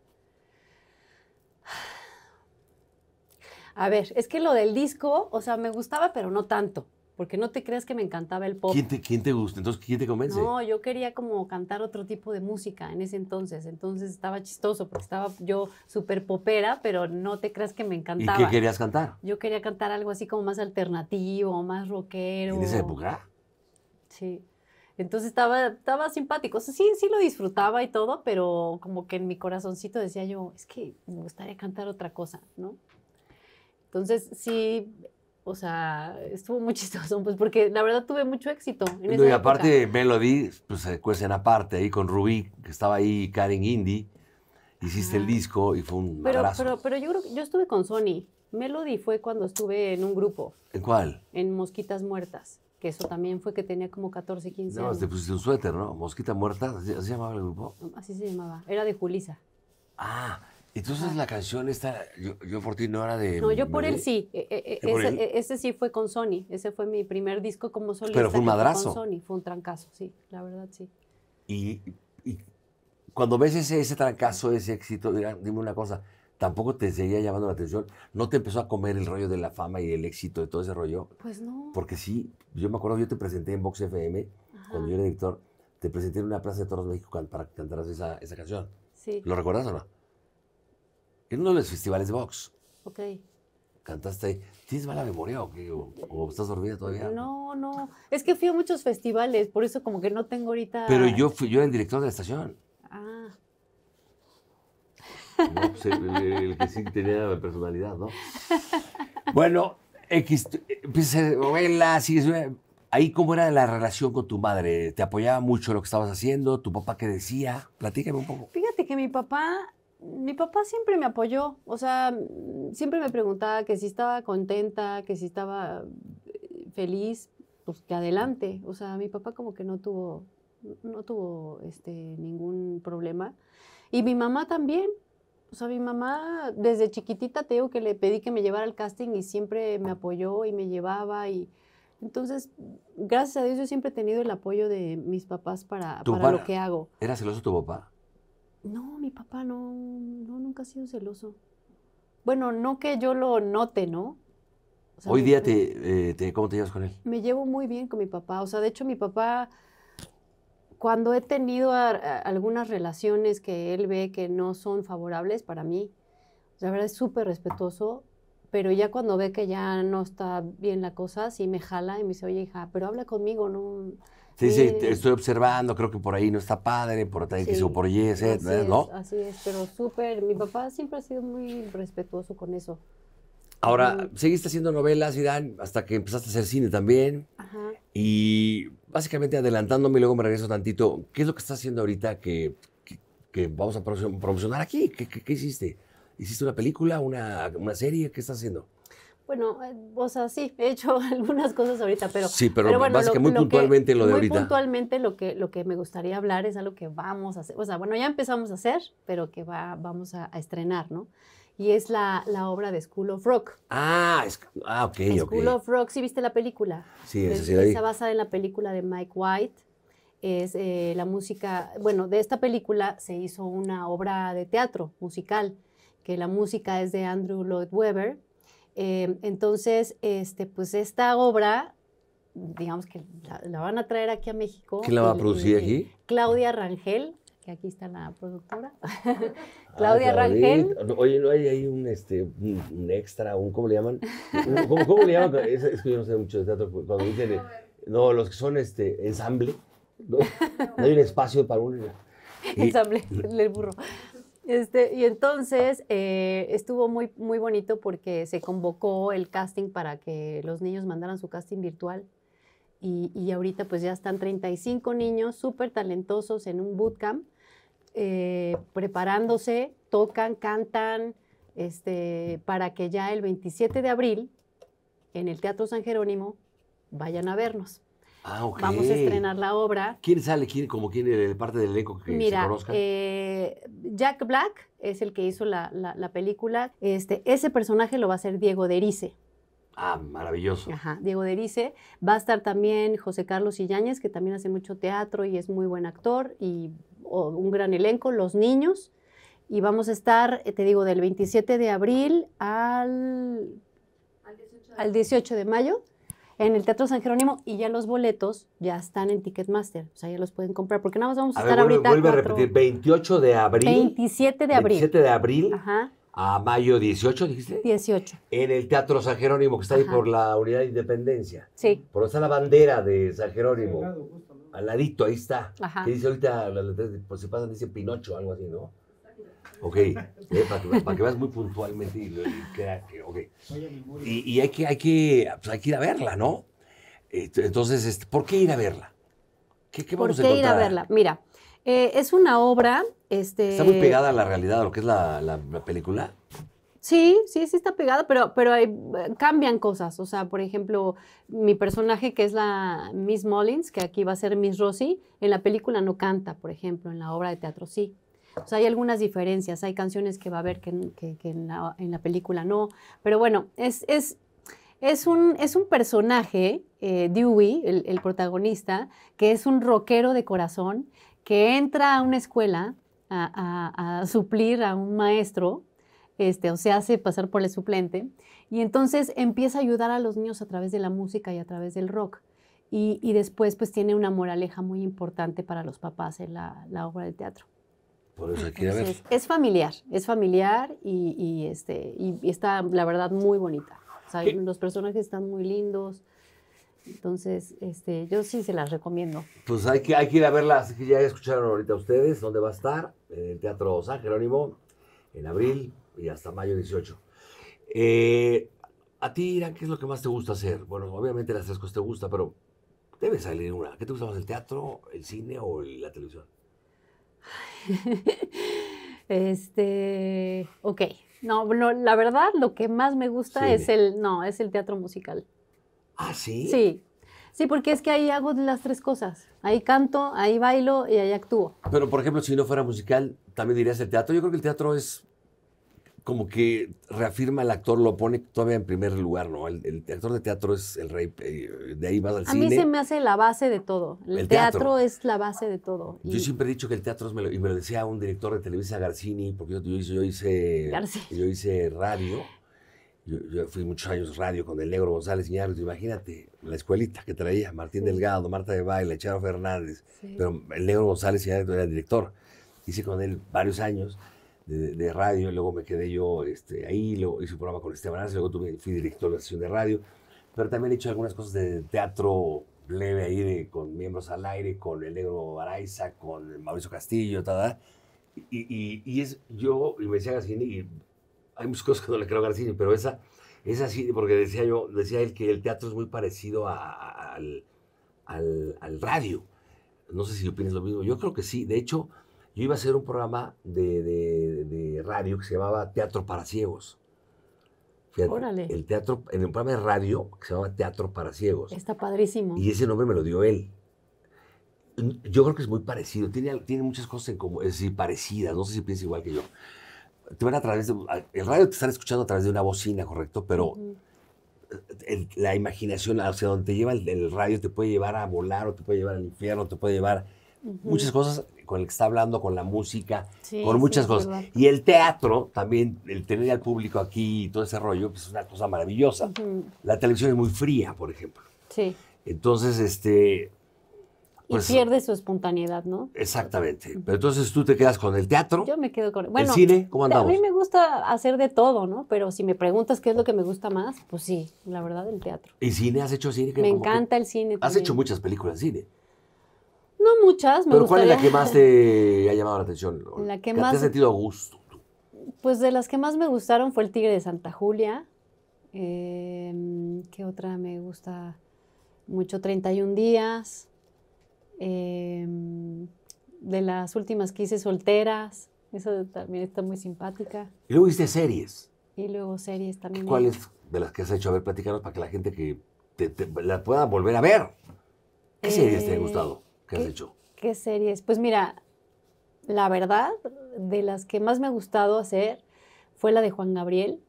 Speaker 2: A ver, es que lo del disco, o sea, me gustaba, pero no tanto. Porque no te creas que me encantaba el pop.
Speaker 1: ¿Quién te, gusta? Entonces, ¿quién te convence? No,
Speaker 2: yo quería como cantar otro tipo de música en ese entonces. Entonces estaba chistoso porque estaba yo súper popera, pero no te creas que me encantaba. ¿Y qué querías cantar? Yo quería cantar algo así como más alternativo, más rockero. ¿En esa época? Sí. Entonces estaba, estaba simpático. O sea, sí, sí lo disfrutaba y todo, pero como que en mi corazoncito decía yo, es que me gustaría cantar otra cosa, ¿no? Entonces, sí, o sea, estuvo muy [LAUGHS] chistoso, pues porque la verdad tuve mucho éxito. En esa y aparte
Speaker 1: Melody, pues se cuecen aparte ahí con Rubí, que estaba ahí Karen Indy, hiciste el disco y fue un pero,
Speaker 2: Pero, pero yo creo yo estuve con Sony. Melody fue cuando estuve en un grupo. ¿En cuál? En Mosquitas Muertas, que eso también fue que tenía como 14, 15 años. No, te
Speaker 1: pusiste un suéter, ¿no? Mosquita Muerta, ¿así, se llamaba el grupo?
Speaker 2: Así se llamaba, era de Julisa.
Speaker 1: Ah, entonces la canción esta, yo, por ti no era de... No, yo por él sí. E, e, e,
Speaker 2: ese, sí fue con Sony. Ese fue mi primer disco como solista. Pero fue un madrazo. Fue un trancazo, sí, la verdad sí.
Speaker 1: Y, cuando ves ese, ese trancazo, ese éxito, dime una cosa, tampoco te seguía llamando la atención. ¿No te empezó a comer el rollo de la fama y el éxito de todo ese rollo? Pues no. Porque sí, yo me acuerdo, yo te presenté en Vox FM, cuando yo era director, te presenté en una plaza de Toros México para que cantaras esa, esa canción.
Speaker 2: Sí. ¿Lo recuerdas o no?
Speaker 1: en uno de los festivales de box. Ok. Cantaste. ahí. ¿Tienes mala memoria o estás dormida todavía?
Speaker 2: No, no. Es que fui a muchos festivales, por eso como que no tengo ahorita. Pero yo
Speaker 1: fui, yo era el director de la estación. Ah. No, pues el, que sí tenía personalidad, ¿no? [LAUGHS] Bueno, X, pues, eh, Ahí, ¿cómo era la relación con tu madre? ¿Te apoyaba mucho lo que estabas haciendo? ¿Tu papá qué decía? Platícame un poco.
Speaker 2: Fíjate que mi papá mi papá siempre me apoyó, o sea, siempre me preguntaba que si estaba contenta, que si estaba eh, feliz, pues que adelante. O sea, mi papá como que no tuvo, no tuvo este, ningún problema. Y mi mamá también. O sea, mi mamá desde chiquitita te digo que le pedí que me llevara al casting y siempre me apoyó y me llevaba y entonces, gracias a Dios yo siempre he tenido el apoyo de mis papás para, para lo que hago.
Speaker 1: ¿Era celoso tu papá?
Speaker 2: No, mi papá no, no, nunca ha sido celoso. Bueno, no que yo lo note, ¿no? Hoy día,
Speaker 1: eh, te, ¿cómo te llevas con él?
Speaker 2: Me llevo muy bien con mi papá. O sea, de hecho, mi papá, cuando he tenido algunas relaciones que él ve que no son favorables para mí, la verdad es súper respetuoso, pero ya cuando ve que ya no está bien la cosa, sí me jala y me dice, oye, hija, pero habla conmigo, ¿no? Sí, sí, eh, estoy
Speaker 1: observando, creo que por ahí no está padre, por tal sí, o por Y, ¿no? Es,
Speaker 2: así es, pero súper, mi papá siempre ha sido muy respetuoso con eso.
Speaker 1: Ahora, seguiste haciendo novelas, Irán, hasta que empezaste a hacer cine también. Ajá. Y básicamente adelantándome, luego me regreso tantito, ¿qué es lo que estás haciendo ahorita que, vamos a promocionar aquí? ¿Qué, hiciste? ¿Hiciste una película, una, una serie? ¿Qué estás haciendo?
Speaker 2: Bueno, eh, o sea, sí, he hecho [LAUGHS] algunas cosas ahorita, pero... Sí, pero, bueno, que muy puntualmente lo de ahorita. Muy puntualmente lo que, lo que me gustaría hablar es algo que vamos a hacer, o sea, bueno, ya empezamos a hacer, pero que va, vamos a, estrenar, ¿no? Y es la, la, obra de School of Rock.
Speaker 1: Ah, ah ok, School of
Speaker 2: Rock, ¿sí viste la película? Sí, esa sí la Está basada en la película de Mike White. Es eh, la música, bueno, de esta película se hizo una obra de teatro musical, que la música es de Andrew Lloyd Webber, Em, entonces, este, pues esta obra, digamos que la, van a traer aquí a México. ¿Quién la va a producir aquí? Claudia mm. Rangel, que aquí está la productora. [LAUGHS] Claudia Rangel.
Speaker 1: Oye, ¿no hay ahí un, este, un, extra, un, ¿cómo le llaman? ¿Cómo, le llaman? Es, que yo no sé mucho de teatro. Cuando dicen, no, los que son este, ensamble, ¿no? [LAUGHS] hay un espacio para uno.
Speaker 2: ensamble, el burro. Este, y entonces eh, estuvo muy, muy bonito porque se convocó el casting para que los niños mandaran su casting virtual. Y, y ahorita pues ya están 35 niños súper talentosos en un bootcamp, eh, preparándose, tocan, cantan, este, para que ya el 27 de abril en el Teatro San Jerónimo vayan a vernos.
Speaker 1: Ah, vamos a estrenar
Speaker 2: la obra.
Speaker 1: ¿Quién sale quién, como quién eh, parte del elenco que se conozca?
Speaker 2: Eh, Jack Black es el que hizo la, película. Este, ese personaje lo va a hacer Diego Derice. Ah,
Speaker 1: maravilloso.
Speaker 2: Ajá, Diego Derice. Va a estar también José Carlos Illañez, que también hace mucho teatro y es muy buen actor y un gran elenco. Los niños. Y vamos a estar, eh, te digo, del 27 de abril al, al 18 de mayo en el Teatro San Jerónimo y ya los boletos ya están en Ticketmaster. O sea, ya los pueden comprar porque nada más vamos a, estar ahorita. vuelve, ahorita. Vuelve
Speaker 1: a repetir, 28 de abril.
Speaker 2: 27 de abril. 27 de
Speaker 1: abril. A mayo 18, dijiste. 18. En el Teatro San Jerónimo, que está ahí por la Unidad de Independencia. Sí. Por donde está la bandera de San Jerónimo. Al ladito, ahí está. Ajá. Que dice ahorita, por si pasan, dice Pinocho, algo así, ¿no? Ok, para, que, veas muy puntualmente. Y, y, y hay, que, hay, que, pues, ir a verla, ¿no? Este, entonces, este, ¿por qué ir a verla? ¿Qué, ¿Por qué ir a verla?
Speaker 2: Mira, eh, es una obra... Este... Está muy pegada
Speaker 1: a la realidad, a lo que es la, película.
Speaker 2: Sí, sí, sí está pegada, pero, pero cambian cosas. O sea, por ejemplo, mi personaje que es la Miss Mullins, que aquí va a ser Miss Rossi, en la película no canta, por ejemplo, en la obra de teatro sí hay algunas diferencias, hay canciones que va a haber que, en, la, película no, pero bueno, es, es, es, un, es un, personaje, eh, Dewey, el, protagonista, que es un rockero de corazón, que entra a una escuela a, suplir a un maestro, este, o se hace pasar por el suplente, y entonces empieza a ayudar a los niños a través de la música y a través del rock. Y, después pues tiene una moraleja muy importante para los papás en la, la obra de teatro. Es, familiar, es familiar y, este, y, está, la verdad, muy bonita. los personajes están muy lindos. Entonces, este, yo sí se las recomiendo.
Speaker 1: Pues hay que, hay que ir a verlas, ya escucharon ahorita ustedes dónde va a estar, en el Teatro San Jerónimo, en abril y hasta mayo 18. Eh, a ti, Irán, ¿qué es lo que más te gusta hacer? Bueno, obviamente las tres cosas te gusta, pero debe salir una. ¿Qué te gusta más, el teatro, el cine o la televisión?
Speaker 2: [LAUGHS] este, ok. No, la verdad, lo que más me gusta es el, no, es el teatro musical. ¿Ah, sí? Sí. Sí, porque es que ahí hago las tres cosas. Ahí canto, ahí bailo y ahí actúo.
Speaker 1: Pero, por ejemplo, si no fuera musical, también dirías el teatro. Yo creo que el teatro es como que reafirma el actor, lo pone todavía en primer lugar, ¿no? El, actor de teatro es el rey, eh, de ahí va al cine. A mí se me
Speaker 2: hace la base de todo. El, teatro. es la base de todo. Yo
Speaker 1: siempre he dicho que el teatro es, me y me lo decía un director de Televisa Garcini, porque yo, hice, yo hice, yo hice radio. Yo, fui muchos años radio con el negro González Iñárritu, imagínate, la escuelita que traía, Martín Delgado, Marta de Baile, Charo Fernández, pero el negro González Iñárritu era el director. Hice con él varios años de, de, radio, luego me quedé yo este, ahí, lo hice un programa con Esteban Arce, luego tuve, fui director de la sesión de radio, pero también he hecho algunas cosas de teatro leve ahí, de, con miembros al aire, con el negro Araiza, con Mauricio Castillo, tal, y, y, es, yo, y me decía Garcini, y hay muchas cosas que no le creo a Garcini, pero esa es así, porque decía yo, decía él que el teatro es muy parecido al, al, al radio. No sé si opinas lo mismo. Yo creo que sí. De hecho, yo iba a hacer un programa de, radio que se llamaba Teatro para Ciegos. Órale. El teatro, en un programa de radio que se llamaba Teatro para Ciegos. Está
Speaker 2: padrísimo. Y
Speaker 1: ese nombre me lo dio él. Yo creo que es muy parecido, tiene, tiene muchas cosas en parecidas, no sé si piensa igual que yo. Te van a través de, el radio te están escuchando a través de una bocina, correcto, pero la imaginación hacia o donde te lleva el, radio te puede llevar a volar o te puede llevar al infierno, te puede llevar muchas cosas con el que está hablando, con la música, con muchas cosas. Y el teatro, también, el tener al público aquí y todo ese rollo, pues, es una cosa maravillosa. La televisión es muy fría, por ejemplo. Sí. Entonces, este... y pues,
Speaker 2: pierde su espontaneidad, ¿no?
Speaker 1: Exactamente. Pero entonces tú te quedas con el teatro. Yo
Speaker 2: me quedo con el, cine. ¿Cómo andamos? A mí me gusta hacer de todo, ¿no? Pero si me preguntas qué es lo que me gusta más, pues sí, la verdad, el teatro.
Speaker 1: ¿Y cine? ¿Has hecho cine? Me encanta
Speaker 2: el cine. Has hecho
Speaker 1: muchas películas de cine.
Speaker 2: No muchas, me Pero ¿cuál es la que más
Speaker 1: te ha llamado la atención? [LAUGHS] La que, más... ¿Te has sentido a gusto?
Speaker 2: Pues de las que más me gustaron fue el Tigre de Santa Julia. Em, ¿Qué otra me gusta mucho? 31 días. Em, de las últimas que hice solteras. Esa también está muy simpática.
Speaker 1: Y luego hiciste series.
Speaker 2: Y luego series también. ¿Cuáles
Speaker 1: de las que has hecho? A ver, platicarnos para que la gente que te, la pueda volver a ver.
Speaker 2: ¿Qué series te ha eh, gustado? ¿Qué, series? Pues mira, la verdad, de las que más me ha gustado hacer fue la de Juan Gabriel,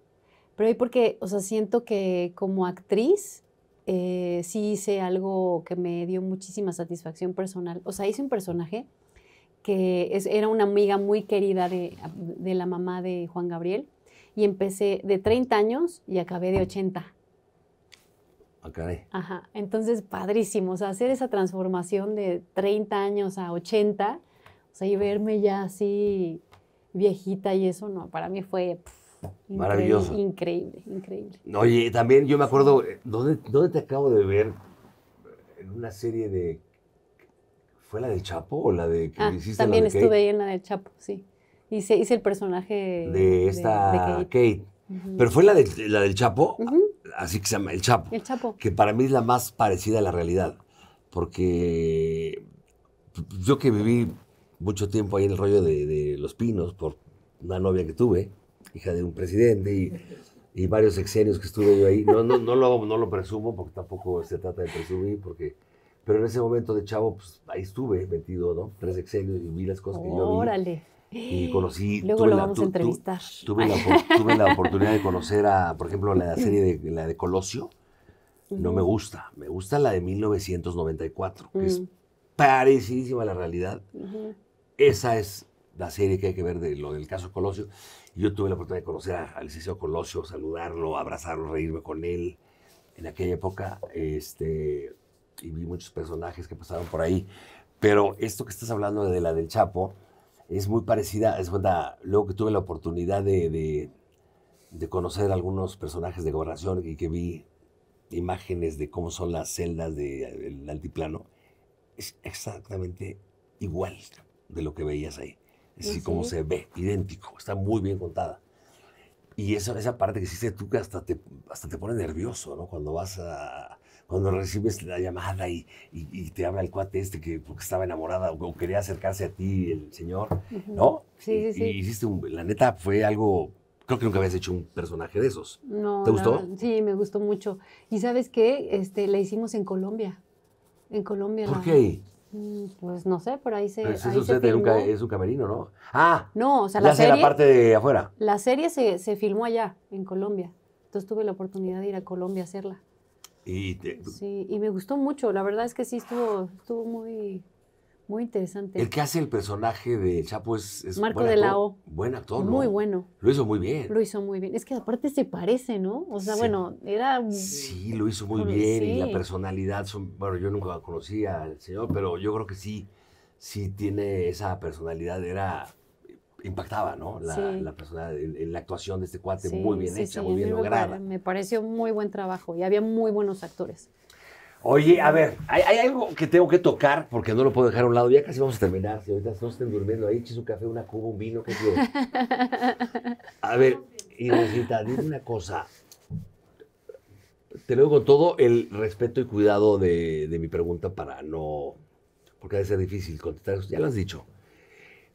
Speaker 2: pero ahí porque, o sea, siento que como actriz eh, sí hice algo que me dio muchísima satisfacción personal. O sea, hice un personaje que era una amiga muy querida de, de la mamá de Juan Gabriel y empecé de 30 años y acabé de 80. Ah, Ajá, entonces padrísimo, o sea, hacer esa transformación de 30 años a 80, o sea, y verme ya así viejita y eso, no, para mí fue maravilloso. Increíble, increíble.
Speaker 1: Oye, también yo me acuerdo, eh, ¿dónde, te acabo de ver? En una serie de... ¿Fue la de Chapo o la de ah, También estuve
Speaker 2: ahí en la de Chapo, sí. Hice, hice el personaje de esta Kate. Pero fue
Speaker 1: la, de, la del Chapo así que se llama, El Chapo. El Chapo. Que para mí es la más parecida a la realidad, porque yo que viví mucho tiempo ahí en el rollo de, Los Pinos por una novia que tuve, hija de un presidente, y varios exenios que estuve yo ahí. No, no, no, lo, no lo presumo porque tampoco se trata de presumir, porque, pero en ese momento de chavo, pues ahí estuve metido, ¿no? Tres exenios y vi las cosas que yo y conocí. Luego lo vamos a entrevistar. tuve, la, tuve la, oportunidad de conocer a, por ejemplo, la [LAUGHS] serie de la de Colosio. No me gusta. Me gusta la de 1994, que es mm. parecidísima a la realidad. Esa es la serie que hay que ver de lo del caso Colosio. Yo tuve la oportunidad de conocer a licenciado Colosio, saludarlo, abrazarlo, reírme con él. En aquella época, este, y vi muchos personajes que pasaron por ahí. Pero esto que estás hablando de la del Chapo, es muy parecida, es verdad luego que tuve la oportunidad de, de, conocer algunos personajes de gobernación y que vi imágenes de cómo son las celdas del altiplano, es exactamente igual de lo que veías ahí. Es así como se ve, idéntico, está muy bien contada. Y esa parte que hiciste tú que hasta te, hasta te pone nervioso, ¿no? Cuando vas a, cuando recibes la llamada y, te habla el cuate este que porque estaba enamorada o, quería acercarse a ti, el señor,
Speaker 2: ¿no? Sí, sí, Y hiciste un, la
Speaker 1: neta fue algo, creo que nunca habías hecho un personaje de esos. ¿Te gustó?
Speaker 2: sí, me gustó mucho. Y sabes qué, este, la hicimos en Colombia. En Colombia. ¿Por qué? Mm, pues no sé, por ahí se. eso es
Speaker 1: un camerino, ¿no?
Speaker 2: Ah. No, o sea, la serie. la parte
Speaker 1: de afuera.
Speaker 2: La serie se, se filmó allá, en Colombia. Entonces tuve la oportunidad de ir a Colombia a hacerla. Y Sí, y me gustó mucho. La verdad es que sí estuvo, estuvo muy, muy interesante. El
Speaker 1: que hace el personaje de Chapo es, es Marco de la O. Buen actor, Muy bueno. Lo hizo muy bien.
Speaker 2: Lo hizo muy bien. Es que aparte se parece, ¿no? O sea, bueno, era. Sí,
Speaker 1: lo hizo muy bien y la personalidad. bueno, yo nunca conocí al señor, pero yo creo que sí, sí tiene esa personalidad. Era impactaba, ¿no? La, actuación de este cuate muy bien hecha, muy bien lograda.
Speaker 2: Me, pareció muy buen trabajo y había muy buenos actores.
Speaker 1: Oye, a ver,
Speaker 2: hay, algo
Speaker 1: que tengo que tocar porque no lo puedo dejar a un lado. Ya casi vamos a terminar. Si ahorita todos estén durmiendo ahí, eches un café, una cuba, un vino, qué quiero. [LAUGHS] A ver, y dime una cosa. Te lo con todo el respeto y cuidado de, mi pregunta para no. Porque debe ser difícil contestar. eso, Ya lo has dicho.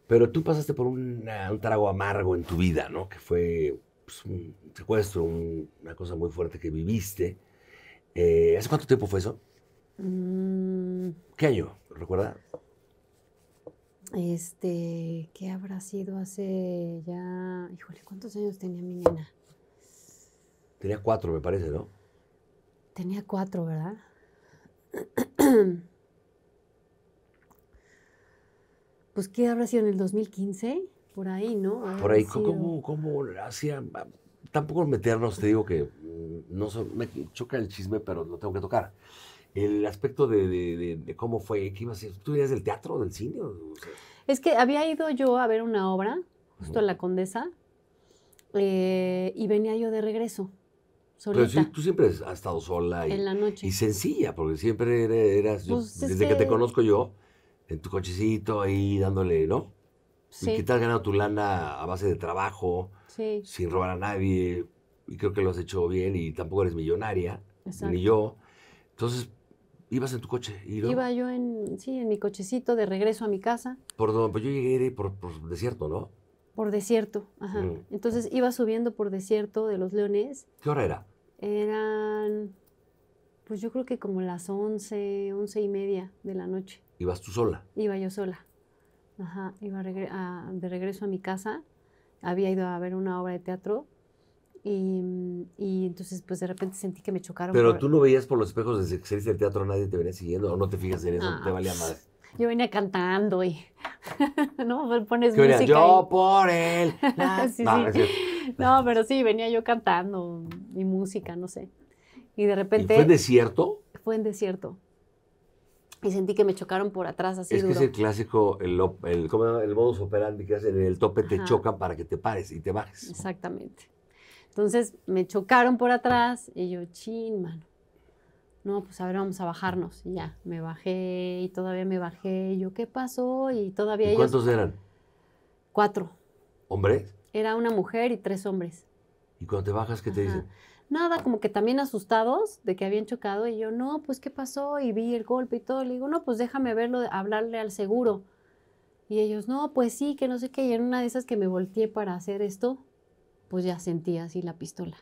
Speaker 1: Pero tú pasaste por un trago amargo en tu vida, ¿no? Que fue pues, un secuestro, una cosa muy fuerte que viviste. Eh, ¿Hace cuánto tiempo fue eso?
Speaker 2: Mm. ¿Qué año? ¿Recuerda? Este, ¿qué habrá sido hace ya? Híjole, ¿cuántos años tenía mi nena?
Speaker 1: Tenía cuatro, me parece, ¿no?
Speaker 2: Tenía cuatro, ¿verdad? [CLEARS THROAT] pues, ¿qué habrá sido en el 2015? Por ahí, ¿no? Por ahí, ¿cómo,
Speaker 1: hacía? Ah, tampoco meternos, te digo que mm, no me choca el chisme, pero lo tengo que tocar. El aspecto de, cómo fue, ¿qué iba a ¿Tú eras del teatro o del cine?
Speaker 2: es que había ido yo a ver una obra, justo en La Condesa, eh, y venía yo de regreso. Pero tú siempre has
Speaker 1: estado sola y, en la noche. y sencilla, porque siempre eras, pues, desde que te conozco yo, en tu cochecito ahí dándole, ¿no? Sí. Y que te has ganado tu lana a base de trabajo, sin robar a nadie, y creo que lo has hecho bien y tampoco eres millonaria, ni yo. Entonces, ibas en tu coche. ¿y Iba
Speaker 2: yo en, sí, en mi cochecito de regreso a mi casa.
Speaker 1: Por dónde? pues yo llegué por, por desierto, ¿no?
Speaker 2: Por desierto, ajá. Mm. Entonces iba subiendo por desierto de los leones. ¿Qué hora era? Eran, pues yo creo que como las once, once y media de la noche.
Speaker 1: ¿Ibas tú sola?
Speaker 2: Iba yo sola. Ajá, iba de regreso a mi casa. Había ido a ver una obra de teatro y, mm, entonces, pues de repente sentí que me chocaron. Pero tú
Speaker 1: no veías por los espejos desde que saliste del teatro, nadie te venía siguiendo, o no te fijas en eso, te ah, valía más.
Speaker 2: Yo venía cantando y. [LAUGHS] no, pues, pones música. Yo
Speaker 1: por él. [LAUGHS] Ah,
Speaker 2: [LAUGHS] no, pero sí, venía yo cantando mi música, no sé. Y de repente. ¿Y ¿Fue en desierto? Fue en desierto y sentí que me chocaron por atrás así. Es que es el
Speaker 1: clásico, el, el, el, modus operandi que hacen, el tope te choca chocan para que te pares y te bajes.
Speaker 2: Exactamente. Entonces me chocaron por atrás y yo, chin, mano. No, pues a ver, vamos a bajarnos. Y ya, me bajé y todavía me bajé. Y yo, ¿qué pasó? Y todavía ¿Cuántos eran? Cuatro. ¿Hombres? Era una mujer y tres hombres.
Speaker 1: ¿Y cuando te bajas, qué te dicen?
Speaker 2: nada, como que también asustados de que habían chocado y yo, no, pues ¿qué pasó? Y vi el golpe y todo, le digo, no, pues déjame verlo, hablarle al seguro. Y ellos, no, pues sí, que no sé qué, y en una de esas que me volteé para hacer esto, pues ya sentí así la pistola.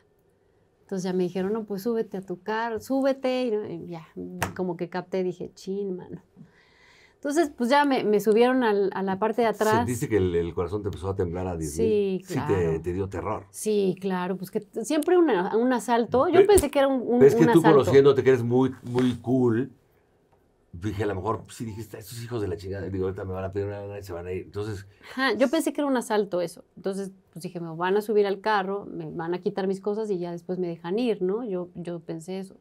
Speaker 2: Entonces ya me dijeron, no, pues súbete a tu carro, súbete, y ya, como que capté, dije, chin, mano. Entonces, pues ya me, subieron a la parte de atrás. Sentiste
Speaker 1: que el, corazón te empezó a temblar a 10 Sí, claro. Sí, te, dio terror.
Speaker 2: Sí, claro, pues que siempre un asalto. Yo pensé que era un, un, es que tú conociéndote
Speaker 1: que eres muy, muy cool, dije, a lo mejor si pues, dijiste, estos hijos de la chingada, digo, ahorita me van a pedir una y se van a ir. Entonces.
Speaker 2: Ajá, yo pensé que era un asalto eso. Entonces, pues dije, me van a subir al carro, me van a quitar mis cosas y ya después me dejan ir, ¿no? Yo, yo pensé eso.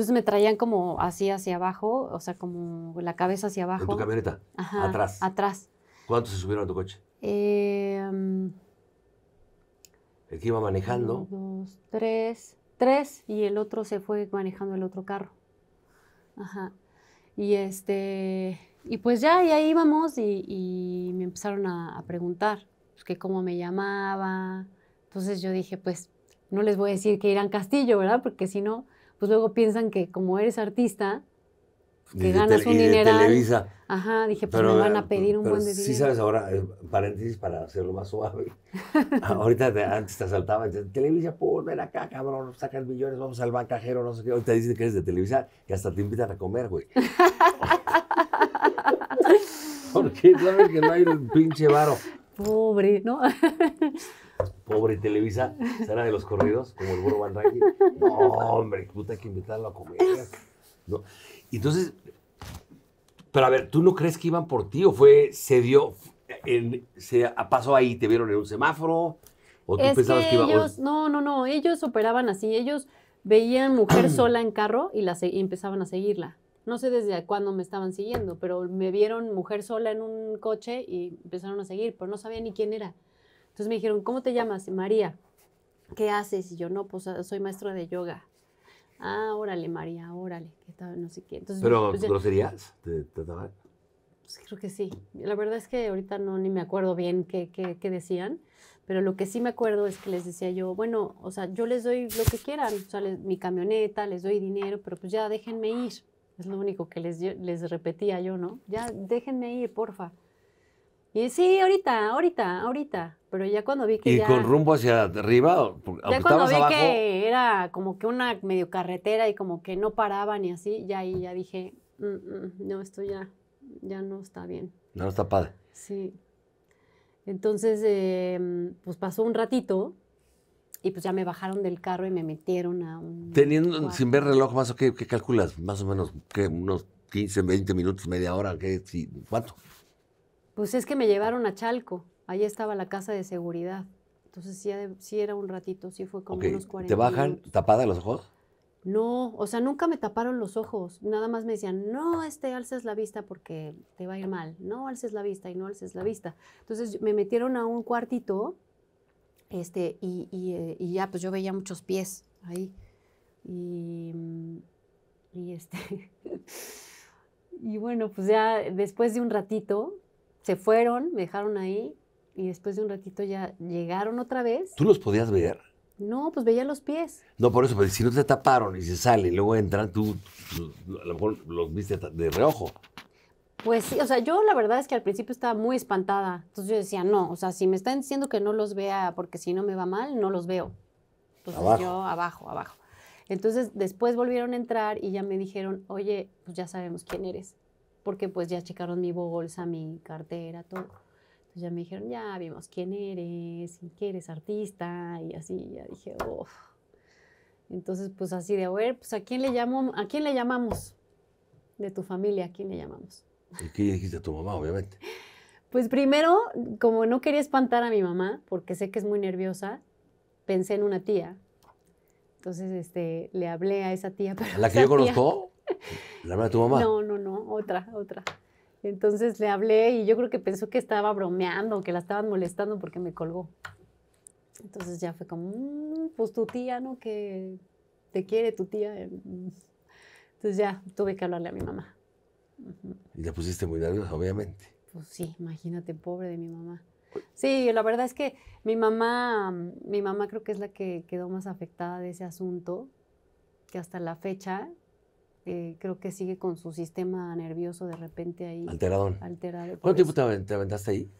Speaker 2: Entonces me traían como así hacia abajo, o sea, como la cabeza hacia abajo. ¿En tu camioneta?
Speaker 1: Ajá. Atrás. Atrás. ¿Cuántos se subieron a tu coche?
Speaker 2: Em,
Speaker 1: el que iba manejando.
Speaker 2: Uno, dos, tres. Tres. Y el otro se fue manejando el otro carro. Ajá. Y este. Y pues ya, y ahí íbamos y, me empezaron a, preguntar pues, que cómo me llamaba. Entonces yo dije, pues no les voy a decir que irán Castillo, ¿verdad? Porque si no, pues luego piensan que como eres artista,
Speaker 1: pues, que ganas un dinero. Televisa.
Speaker 2: Ajá, dije, pues me eh, van a pedir un buen de dinero. Sí, sabes,
Speaker 1: ahora, eh, paréntesis para hacerlo más suave. [LAUGHS] Ahorita antes te asaltaban, te, Televisa, pues ven acá, cabrón, sacas millones, vamos al bancajero, no sé qué. Ahorita dicen que eres de Televisa que hasta te invitan a comer, güey. [LAUGHS] [LAUGHS] Porque sabes que no hay un pinche varo.
Speaker 2: Pobre, ¿no?
Speaker 1: Pobre Televisa, será de los corridos, como el burro Van No, hombre, puta, que invitarlo a comer. ¿No? Entonces, pero a ver, ¿tú no crees que iban por ti o fue, se dio, en, se pasó ahí, te vieron en un semáforo? ¿O tú pensabas que,
Speaker 2: No, no, no, ellos operaban así, ellos veían mujer [CLEARS THROAT] sola en carro y, la, y empezaban a seguirla. No sé desde cuándo me estaban siguiendo, pero me vieron mujer sola en un coche y empezaron a seguir, pero no sabía ni quién era. Entonces me dijeron, ¿cómo te llamas? María. ¿Qué haces? Y yo, no, pues ah, soy maestra de yoga. Ah, órale, María, órale, que estaba, no sé qué. Entonces, ¿Pero lo pues, te pues, creo que sí. La verdad es que ahorita no ni me acuerdo bien qué, decían, pero lo que sí me acuerdo es que les decía yo, bueno, o sea, yo les doy lo que quieran, o sea, mi camioneta, les doy dinero, pero pues ya déjenme ir. Es lo único que les, les repetía yo, ¿no? Ya déjenme ir, porfa. Y sí, ahorita, ahorita, ahorita. Pero ya cuando vi que. ¿Y con
Speaker 1: rumbo hacia arriba? Ya cuando vi que
Speaker 2: era como que una medio carretera y como que no paraban y así, ya ahí ya dije, mm, mm, no, esto ya, ya no está bien. No está padre. Sí. Entonces, em, pues pasó un ratito y pues ya me bajaron del carro y me metieron a un. Teniendo, sin
Speaker 1: ver reloj, más o qué, qué calculas, más o menos, que unos 15, 20 minutos, media hora, ¿qué, si ¿cuánto?
Speaker 2: Pues es que me llevaron a Chalco, ahí estaba la casa de seguridad. Entonces sí, era un ratito, sí fue como unos 40 ¿Te bajan
Speaker 1: tapada los ojos?
Speaker 2: No, o sea, nunca me taparon los ojos. Nada más me decían, no, este, alces la vista porque te va a ir mal. No alces la vista y no alces la vista. Entonces me metieron a un cuartito este, eh, y, ya, pues yo veía muchos pies ahí. Y, y este. [LAUGHS] y bueno, pues ya después de un ratito, se fueron, me dejaron ahí y después de un ratito ya llegaron otra vez.
Speaker 1: ¿Tú los podías ver?
Speaker 2: No, pues veía los pies.
Speaker 1: No, por eso, pero pues, si no te taparon y se sale y luego entran, tú, a lo mejor los viste de reojo.
Speaker 2: Pues sí, o sea, yo la verdad es que al principio estaba muy espantada. Entonces yo decía, no, o sea, si me están diciendo que no los vea porque si no me va mal, no los veo. Entonces yo abajo, abajo. Entonces después volvieron a entrar y ya me dijeron, oye, pues ya sabemos quién eres porque pues ya checaron mi bolsa, mi cartera, todo. Entonces ya me dijeron, ya vimos quién eres y que eres artista y así, ya dije, uff. Entonces pues así de, a ver, pues a quién le, llamo, a quién le llamamos de tu familia, a quién le llamamos.
Speaker 1: ¿Y qué dijiste a tu mamá, obviamente?
Speaker 2: Pues primero, como no quería espantar a mi mamá, porque sé que es muy nerviosa, pensé en una tía. Entonces, este, le hablé a esa tía. [LAUGHS] Pero ¿La que yo conozco?
Speaker 1: [LAUGHS] ¿La hermana tu mamá? No,
Speaker 2: no, no, otra, otra. Entonces le hablé y yo creo que pensó que estaba bromeando, que la estaban molestando porque me colgó. Entonces ya fue como, mm, pues tu tía, ¿no? Que te quiere tu tía. Entonces ya tuve que hablarle a mi mamá.
Speaker 1: Y la pusiste muy larga, obviamente.
Speaker 2: Pues sí, imagínate, pobre de mi mamá. Sí, la verdad es que mi mamá, mi mamá creo que es la que quedó más afectada de ese asunto, que hasta la fecha creo que sigue con su sistema nervioso de repente ahí. Alteradón. Alterado. ¿Cuánto tiempo
Speaker 1: te aventaste ahí?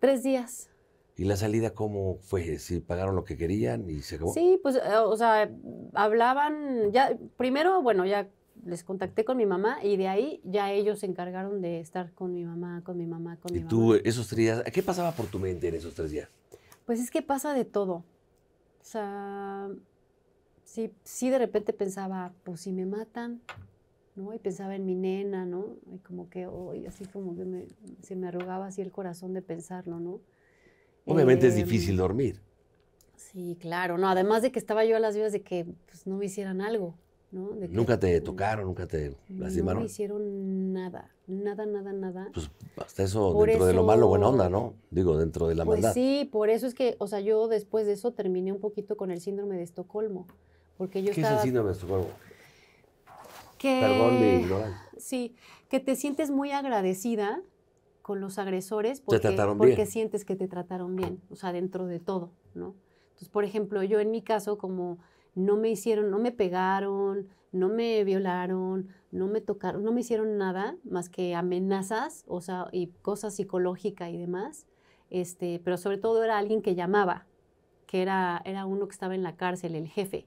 Speaker 2: Tres días.
Speaker 1: ¿Y la salida cómo fue? ¿Si pagaron lo que querían y se acabó? Sí,
Speaker 2: pues, eh, o sea, hablaban, ya, primero, bueno, ya les contacté con mi mamá y de ahí ya ellos se encargaron de estar con mi mamá, con mi mamá, con mi mamá. ¿Y tú
Speaker 1: esos tres días, qué pasaba por tu mente en esos tres días?
Speaker 2: Pues es que pasa de todo. O sea, sí, sí de repente pensaba, pues si me matan, ¿no? Y pensaba en mi nena, ¿no? Y como que, hoy, oh, así como que me, se me arrugaba así el corazón de pensarlo, ¿no? Obviamente es em, difícil dormir. Sí, claro, no, además de que estaba yo a las vías de que pues, no me hicieran algo, ¿no? nunca
Speaker 1: te tocaron, nunca te lastimaron. No
Speaker 2: hicieron nada, nada, nada, nada. Pues
Speaker 1: hasta eso, dentro de lo malo, buena onda, ¿no? Digo, dentro de la pues maldad.
Speaker 2: Sí, por eso es que, o sea, yo después de eso terminé un poquito con el síndrome de Estocolmo. ¿Qué es el síndrome de Que... Perdón Sí, que te sientes muy agradecida con los agresores porque, sientes que te trataron bien, o sea, dentro de todo, ¿no? Entonces, por ejemplo, yo en mi caso, como no me hicieron, no me pegaron, no me violaron, no me tocaron, no me hicieron nada más que amenazas, o sea, y cosas psicológicas y demás, este, pero sobre todo era alguien que llamaba, que era, era uno que estaba en la cárcel, el jefe.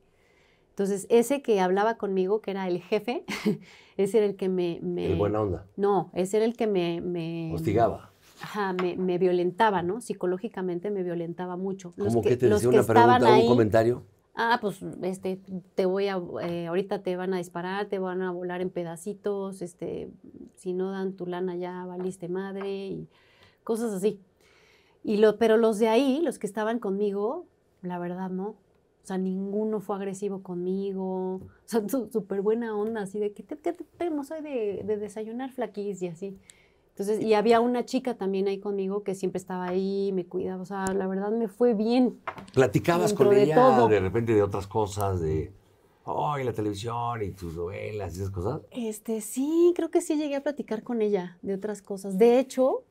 Speaker 2: Entonces, ese que hablaba conmigo, que era el jefe, [LAUGHS] ese era el que me, El buena onda. No, ese era el que me... Hostigaba. Ajá, me, me, violentaba, ¿no? Psicológicamente me violentaba mucho. ¿Cómo que, te decía una pregunta o un comentario? Ah, pues, este, te voy a... Eh, ahorita te van a disparar, te van a volar en pedacitos, este, si no dan tu lana ya valiste madre y cosas así. Y lo, pero los de ahí, los que estaban conmigo, la verdad, no. O sea, ninguno fue agresivo conmigo. O sea, [LAUGHS] súper buena onda, así de que te, te, tenemos hoy de, desayunar flaquís? y así.
Speaker 1: Entonces, y había
Speaker 2: una chica también ahí conmigo que siempre estaba ahí, me cuidaba, o sea, la verdad me fue bien.
Speaker 1: ¿Platicabas con ella de, repente de otras cosas, de, oh, la televisión y tus novelas y esas cosas?
Speaker 2: Este, sí, creo que sí llegué a platicar con ella de otras cosas. De hecho,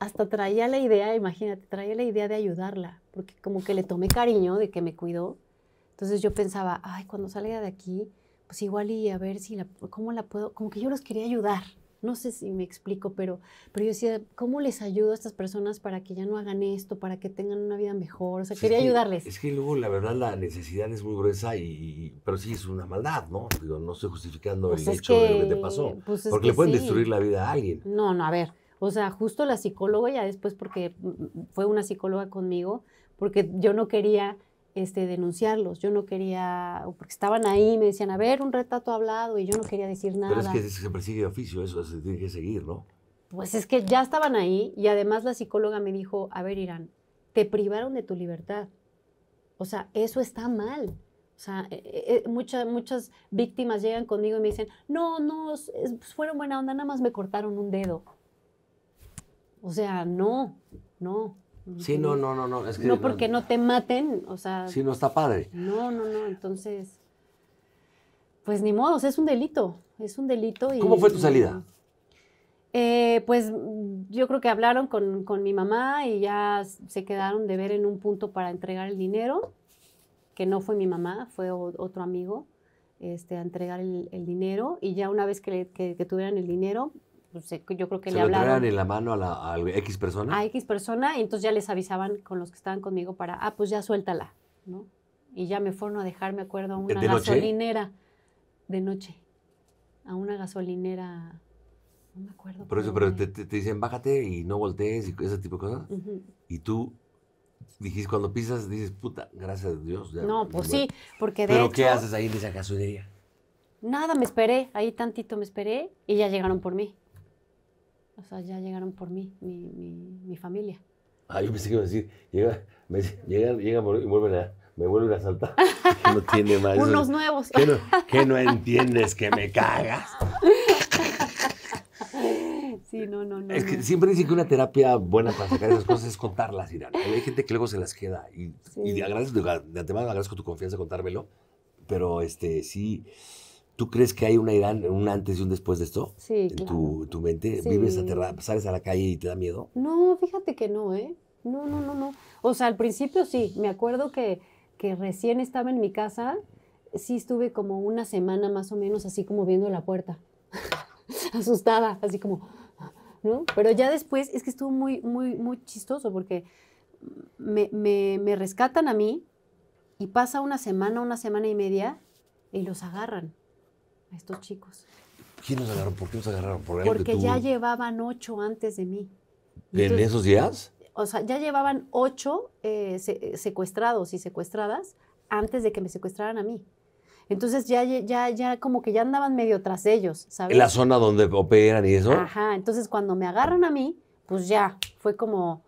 Speaker 2: hasta traía la idea, imagínate, traía la idea de ayudarla porque como que le tomé cariño de que me cuidó. Entonces yo pensaba, ay, cuando salga de aquí, pues igual y a ver si la, cómo la puedo, como que yo los quería ayudar. No sé si me explico, pero, pero yo decía, ¿cómo les ayudo a estas personas para que ya no hagan esto, para que tengan una vida mejor? O sea, quería ayudarles.
Speaker 1: Es que luego, la verdad, la necesidad es muy gruesa, y, pero sí es una maldad, ¿no? Digo, no estoy justificando pues el hecho de lo que te pasó,
Speaker 2: pues porque le pueden destruir la vida a alguien. No, no, a ver, o sea, justo la psicóloga, ya después porque mm, mm, fue una psicóloga conmigo, porque yo no quería este, denunciarlos, yo no quería, porque estaban ahí, me decían, a ver, un retrato hablado, y yo no quería decir nada. Pero es que
Speaker 1: se persigue de oficio, eso se tiene que seguir, ¿no?
Speaker 2: Pues es que ya estaban ahí, y además la psicóloga me dijo, a ver, Irán, te privaron de tu libertad. O sea, eso está mal. O sea, eh, eh, eh, muchas, muchas víctimas llegan conmigo y me dicen, no, no, pues fueron buena onda, nada más me cortaron un dedo. O sea, no, no.
Speaker 1: Sí, no, no, no, no. Es que, no porque
Speaker 2: no, te maten, o sea. Sí, no está padre. No, no, no. Entonces, pues ni modo, es un delito, es un delito. Y, ¿Cómo fue tu salida? Eh, pues yo creo que hablaron con, mi mamá y ya se quedaron de ver en un punto para entregar el dinero, que no fue mi mamá, fue otro amigo, este, a entregar el, dinero. Y ya una vez que tuvieran el dinero, pues, yo creo que le hablaban. en
Speaker 1: la mano a, la, X persona? A
Speaker 2: X persona, y entonces ya les avisaban con los que estaban conmigo para, ah, pues ya suéltala, ¿no? Y ya me fueron a dejar, me acuerdo, a una gasolinera de noche, a una gasolinera, no me acuerdo. Por eso, pero
Speaker 1: te, dicen, bájate y no voltees y ese tipo de cosas. Y tú dijiste, cuando pisas, dices, puta, gracias a Dios. no, pues sí,
Speaker 2: porque de ¿Pero qué
Speaker 1: haces ahí en esa gasolinera
Speaker 2: Nada, me esperé, ahí tantito me esperé y ya llegaron por mí. O sea, ya llegaron por mí, mi, mi, familia.
Speaker 1: Ah, yo pensé que iba a decir, llega, me, llegan, y vuelven a, me vuelven a saltar. [LAUGHS] no tiene más. Unos nuevos. ¿Qué no, no entiendes que me cagas? [LAUGHS]
Speaker 2: Sí, no, no, no. Es que
Speaker 1: siempre dicen que una terapia buena para sacar esas cosas es contarlas, Irán. Hay gente que luego se las queda. Y, y agradezco, de antemano agradezco tu confianza de contármelo. Pero este sí, ¿Tú crees que hay una Irán, un antes y un después de esto?
Speaker 2: Sí. En tu,
Speaker 1: mente. ¿Vives aterrada? ¿Sales a la calle y te da miedo?
Speaker 2: No, fíjate que no, ¿eh? No, no, no, no. O sea, al principio sí. Me acuerdo que, recién estaba en mi casa. Sí estuve como una semana más o menos así como viendo la puerta. [LAUGHS] Asustada, así como, ¿no? Pero ya después es que estuvo muy, muy, muy chistoso porque me rescatan a mí y pasa una semana, una semana y media y los agarran a estos chicos.
Speaker 1: ¿Quién nos agarró? ¿Por qué nos agarraron? Porque ya
Speaker 2: llevaban ocho antes de mí. ¿En esos días? O sea, ya llevaban ocho eh, eh, secuestrados y secuestradas antes de que me secuestraran a mí. Entonces ya, ya, ya como que ya andaban medio tras ellos, ¿sabes? ¿En la zona
Speaker 1: donde operan y eso?
Speaker 2: Ajá, entonces cuando me agarran a mí, pues ya, fue como,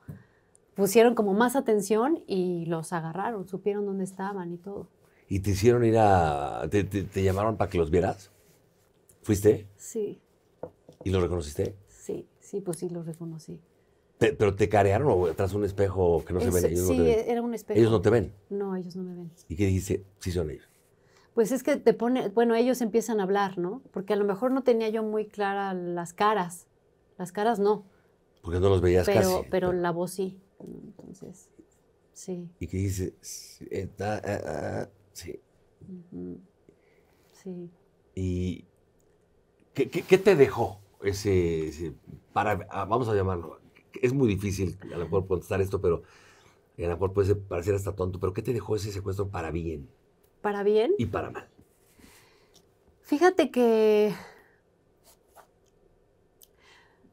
Speaker 2: pusieron como más atención y los agarraron, supieron dónde estaban y todo.
Speaker 1: ¿Y te hicieron ir a... Te, llamaron para que los vieras? ¿Fuiste? Sí. ¿Y los reconociste?
Speaker 2: Sí, sí, pues sí, los reconocí.
Speaker 1: ¿Pero te carearon o tras un espejo que no se ven? Ellos sí, era un espejo. ¿Ellos no te ven?
Speaker 2: No, ellos no me ven.
Speaker 1: ¿Y qué dijiste? Sí son ellos.
Speaker 2: Pues es que te pone, bueno, ellos empiezan a hablar, ¿no? Porque a lo mejor no tenía yo muy clara las caras. Las caras no.
Speaker 1: Porque no los veías pero, casi. Pero,
Speaker 2: pero la voz sí. Entonces, sí. ¿Y qué dices? Sí.
Speaker 1: ¿Y qué, te dejó ese, para, ah, vamos a llamarlo, es muy difícil a lo mejor contestar esto, pero eh, a lo mejor puede parecer hasta tonto, pero ¿qué te dejó ese secuestro para bien?
Speaker 2: ¿Para bien? Y para mal. Fíjate que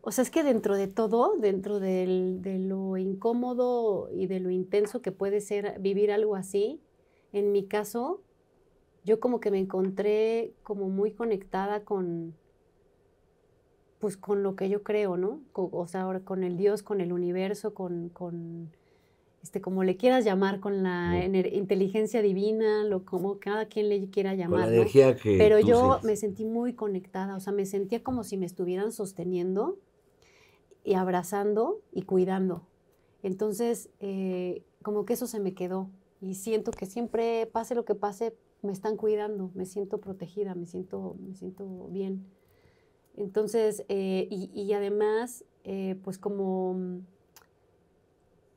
Speaker 2: o sea, es que dentro de todo, dentro de lo incómodo y de lo intenso que puede ser vivir algo así, en mi caso, yo como que me encontré como muy conectada con, pues con lo que yo creo, ¿no? o sea, ahora con el Dios, con el universo, con, este, como le quieras llamar, con la inteligencia divina, lo como cada quien le quiera llamar. Pero yo me sentí muy conectada, o sea, me sentía como si me estuvieran sosteniendo y abrazando y cuidando. Entonces, eh, como que eso se me quedó y siento que siempre, pase lo que pase, me están cuidando, me siento protegida, me siento, me siento bien. Entonces, eh, y, además, eh, pues como, mm,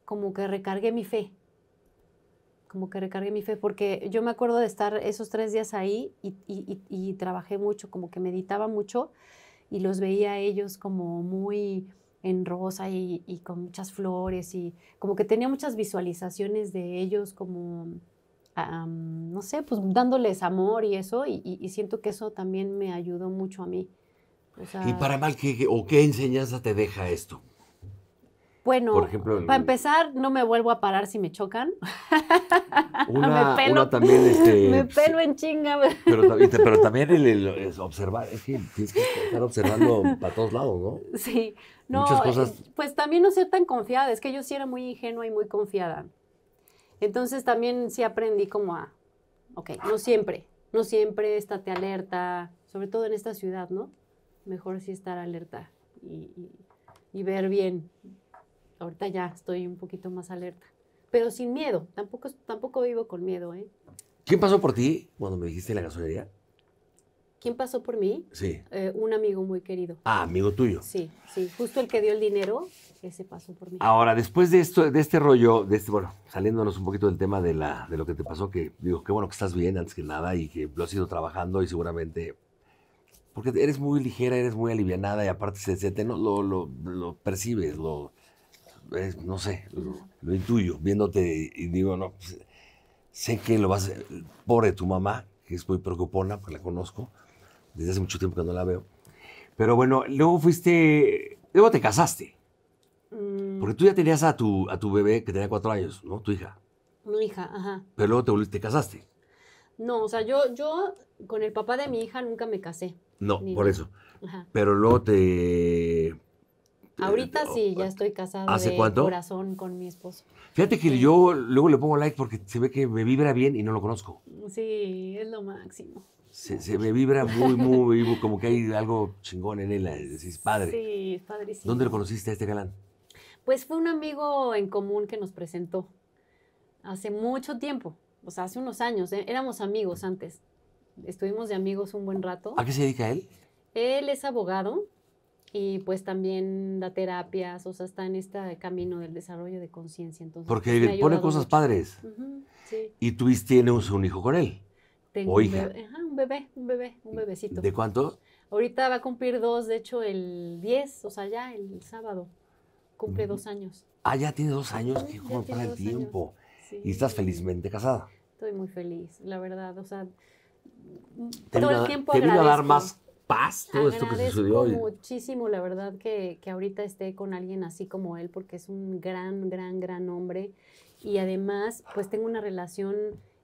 Speaker 2: como que recargué mi fe, como que recargué mi fe, porque yo me acuerdo de estar esos tres días ahí y, y trabajé mucho, como que meditaba mucho y los veía a ellos como muy en rosa y, con muchas flores y como que tenía muchas visualizaciones de ellos como, no sé, pues dándoles amor y eso y, siento que eso también me ayudó mucho a mí. ¿Y para
Speaker 1: mal qué, o qué enseñanza te deja esto?
Speaker 2: Bueno, ejemplo, para empezar, no me vuelvo a parar si me chocan. [LAUGHS] Una, me pelo, también este, [LAUGHS] me pelo en chinga. Pero, pero [LAUGHS] también
Speaker 1: el, observar, es que tienes que estar observando para todos lados, ¿no?
Speaker 2: Sí, no, Pues también no ser tan confiada, es que yo sí era muy ingenua y muy confiada. Entonces también sí aprendí como a, ok, no siempre, no siempre estate alerta, sobre todo en esta ciudad, ¿no? Mejor sí estar alerta y, ver bien. Ahorita ya estoy un poquito más alerta, pero sin miedo, tampoco, tampoco vivo con miedo, ¿eh?
Speaker 1: ¿Quién pasó por ti cuando me dijiste la gasolería?
Speaker 2: ¿Quién pasó por mí? Sí. Eh, un amigo muy querido.
Speaker 1: Ah, amigo tuyo. Sí,
Speaker 2: sí. Justo el que dio el dinero, ese pasó por mí.
Speaker 1: Ahora, después de esto, de este rollo, de este, bueno, saliéndonos un poquito del tema de, la, de lo que te pasó, que digo, qué bueno que estás bien antes que nada y que lo has ido trabajando y seguramente. Porque eres muy ligera, eres muy alivianada y aparte se, lo, percibes, lo. no sé, lo, intuyo, viéndote y digo, no, pues, sé que lo vas. Pobre tu mamá, que es muy preocupona, porque la conozco desde hace mucho tiempo que no la veo. Pero bueno, luego fuiste, luego te casaste.
Speaker 2: Mm. Porque
Speaker 1: tú ya tenías a tu, a tu bebé que tenía cuatro años, ¿no? Tu hija.
Speaker 2: Mi hija, ajá.
Speaker 1: Pero luego te, casaste.
Speaker 2: No, o sea, yo, yo con el papá de mi hija nunca me casé.
Speaker 1: No, por eso. Ajá. Pero luego te...
Speaker 2: Ahorita sí, ya oh, estoy casada ¿Hace de corazón con mi esposo. Fíjate que
Speaker 1: yo luego le pongo like porque se ve que me vibra bien y no lo conozco.
Speaker 2: Sí, es lo máximo
Speaker 1: se, me vibra muy, muy, vivo como que hay algo chingón en él, es eh, padre.
Speaker 2: Sí, es padrísimo. ¿Dónde lo conociste a este galán? Pues fue un amigo en común que nos presentó hace mucho tiempo, o sea, hace unos años, eh, éramos amigos antes, estuvimos de amigos un buen rato. ¿A qué se dedica él? Él es abogado y pues también da terapias, o sea, está en este camino del desarrollo de conciencia. Porque pues, pone cosas padres. sí.
Speaker 1: Y tuviste, tienes un hijo con él.
Speaker 2: Tengo Un bebé, un bebé, un bebecito. ¿De cuánto? Ahorita va a cumplir dos, de hecho el 10, o sea, ya el sábado cumple mm. dos años.
Speaker 1: Ah, ya tiene dos años, que cómo pasa el tiempo. ¿Y estás felizmente casada?
Speaker 2: Estoy muy feliz, la verdad, o sea, todo el tiempo ¿Te a dar más paz todo esto que sucedió? muchísimo, la verdad, que, que ahorita esté con alguien así como él, porque es un gran, gran, gran hombre. Y además, pues tengo una relación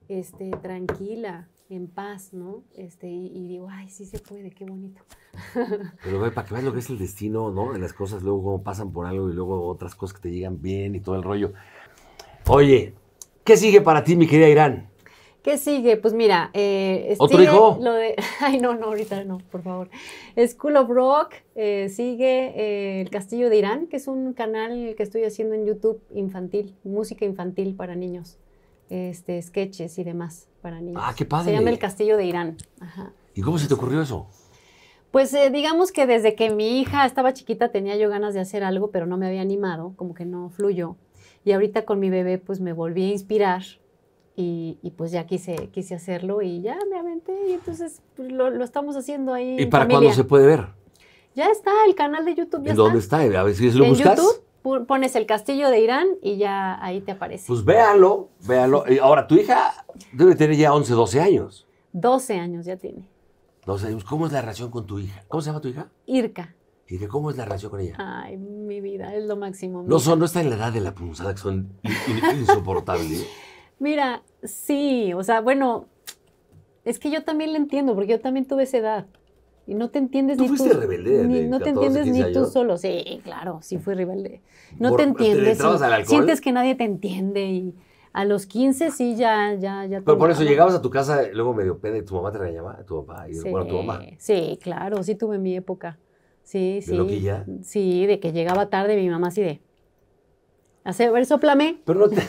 Speaker 2: este, tranquila, en paz, ¿no? Este, y, digo, ay, sí se puede, qué bonito. [LAUGHS]
Speaker 1: Pero ve, para que veas lo que es el destino, ¿no? De las cosas, luego pasan por algo y luego otras cosas que te llegan bien y todo el rollo. Oye, ¿qué sigue para ti, mi querida Irán?
Speaker 2: ¿Qué sigue? Pues mira, eh, ¿Otro hijo? Lo de, [LAUGHS] ay, no, no, ahorita no, por favor. School of Rock, eh, sigue eh, El Castillo de Irán, que es un canal que estoy haciendo en YouTube infantil, música infantil para niños este, sketches y demás para niños. Ah, qué padre. Se llama El Castillo de Irán.
Speaker 1: ¿Y cómo se te ocurrió eso?
Speaker 2: Pues eh, digamos que desde que mi hija estaba chiquita tenía yo ganas de hacer algo, pero no me había animado, como que no fluyó. Y ahorita con mi bebé pues me volví a inspirar y, pues ya quise, quise hacerlo y ya me aventé y entonces pues, lo, estamos haciendo ahí. ¿Y para cuándo se puede ver? Ya está, el canal de YouTube ya ¿En ¿Dónde
Speaker 1: está? A ver si lo en YouTube
Speaker 2: pones el castillo de Irán y ya ahí te aparece. Pues
Speaker 1: véalo, véalo. Ahora, tu hija debe tener ya 11, 12 años.
Speaker 2: 12 años ya tiene.
Speaker 1: 12 años. ¿Cómo es la relación con tu hija? ¿Cómo se llama tu hija? Irka. ¿Y de cómo es la relación con ella?
Speaker 2: Ay, mi vida, es lo máximo. No,
Speaker 1: son, no está en la edad de la punzada, que son insoportables. [LAUGHS]
Speaker 2: Mira, sí, o sea, bueno, es que yo también la entiendo, porque yo también tuve esa edad y no te entiendes ni tú, no te entiendes ni tú solo. Sí, claro, sí fui rebelde.
Speaker 1: No te entiendes. sientes que
Speaker 2: nadie te entiende y a los 15 sí ya, ya, ya. Pero por eso llegabas a
Speaker 1: tu casa, luego medio y tu mamá te la llamaba tu papá, y sí, bueno, tu mamá.
Speaker 2: Sí, claro, sí tuve mi época. Sí, sí. Loquilla? Sí, de que llegaba tarde mi mamá así de, a ver,
Speaker 1: Pero no, te,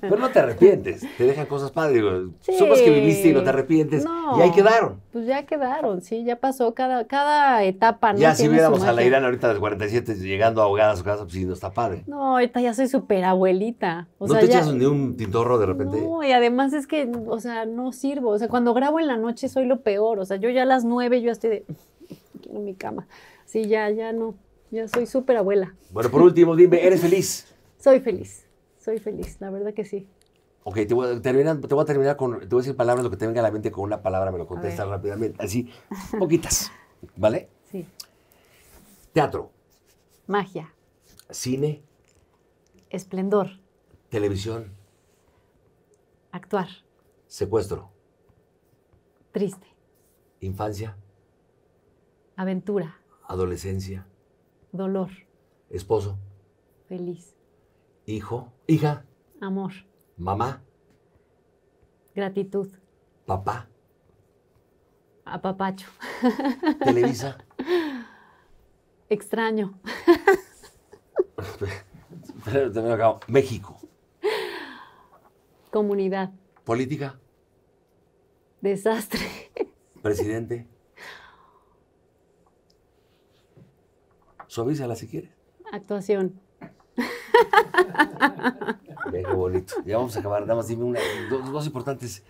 Speaker 1: pero no te arrepientes, te dejan cosas padres. Supas que viviste y no te arrepientes. y ahí quedaron.
Speaker 2: Pues ya quedaron, sí, ya pasó cada, cada etapa. Ya si viéramos a la Irán
Speaker 1: ahorita de 47 llegando ahogada a su casa, pues sí, no está padre.
Speaker 2: No, ahorita ya soy súper abuelita. ¿No te echas ni
Speaker 1: un tintorro de repente? No,
Speaker 2: y además es que, o sea, no sirvo. O sea, cuando grabo en la noche soy lo peor. O sea, yo ya a las 9 yo estoy de... Mm, quiero mi cama. Sí, ya, ya no. Ya soy súper abuela.
Speaker 1: Bueno, por último, dime, ¿eres feliz?
Speaker 2: Soy feliz, soy feliz, la verdad que sí.
Speaker 1: Ok, te voy, a terminar, con, te voy a decir palabras, lo que te venga a la mente con una palabra me lo contestas rápidamente, así, poquitas, [LAUGHS] ¿vale? Sí. Teatro. Magia. Cine. Esplendor. Televisión. Actuar. Secuestro. Triste. Infancia.
Speaker 2: Aventura.
Speaker 1: Adolescencia. Dolor. Esposo. Feliz. Hijo, hija. Amor. Mamá. Gratitud. Papá.
Speaker 2: Apapacho. Televisa. [LAUGHS] Extraño. México. Comunidad. Política. Desastre.
Speaker 1: Presidente. [LAUGHS] la si quieres.
Speaker 2: Actuación.
Speaker 1: [LAUGHS] bonito. Ya vamos a acabar. Nada más dime una, dos, importantes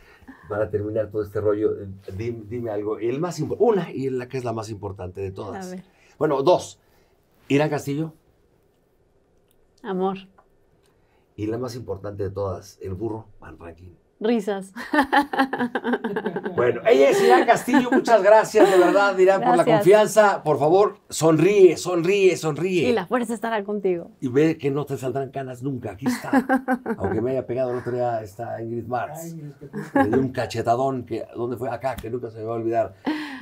Speaker 1: para terminar todo este rollo. Eh, dime, dime algo. El más una y la que es la más importante de todas. Bueno, dos. Irán Castillo. Amor. Y la más importante de todas, el burro Van Ranking risas. [LAUGHS] Bueno, ella es Irán Castillo, muchas gracias de verdad, Irán, por la confianza. Por favor, sonríe, sonríe, sonríe. Y la
Speaker 2: fuerza estará contigo.
Speaker 1: Y ve que no te saldrán canas nunca, aquí está. [LAUGHS] Aunque me haya pegado el otro día esta Ingrid Marx. Me un cachetadón que, ¿dónde fue? Acá, que nunca se me va a olvidar.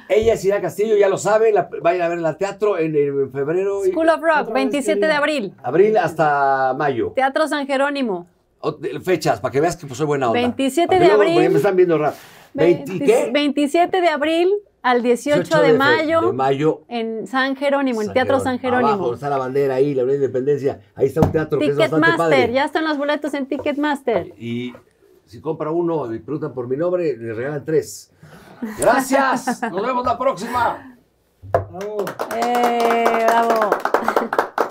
Speaker 1: Ella es Irán Castillo, ya lo sabe, vayan a verla la teatro en, febrero. School
Speaker 2: of Rock, 27 de abril.
Speaker 1: Abril hasta mayo.
Speaker 2: Teatro San Jerónimo.
Speaker 1: Fechas, para que veas que pues, soy buena onda. 27 de abril. me están viendo raro. 27
Speaker 2: de abril al 18 de, mayo, en San Jerónimo, en Teatro San Jerónimo. Abajo está
Speaker 1: la bandera ahí, la de Independencia. Ahí está un teatro que es bastante padre. ya
Speaker 2: están los boletos en Ticketmaster.
Speaker 1: Y si compra uno y preguntan por mi nombre, le regalan tres. Gracias, [LAUGHS] nos vemos la próxima.
Speaker 2: Bravo. Eh,
Speaker 1: bravo. [LAUGHS]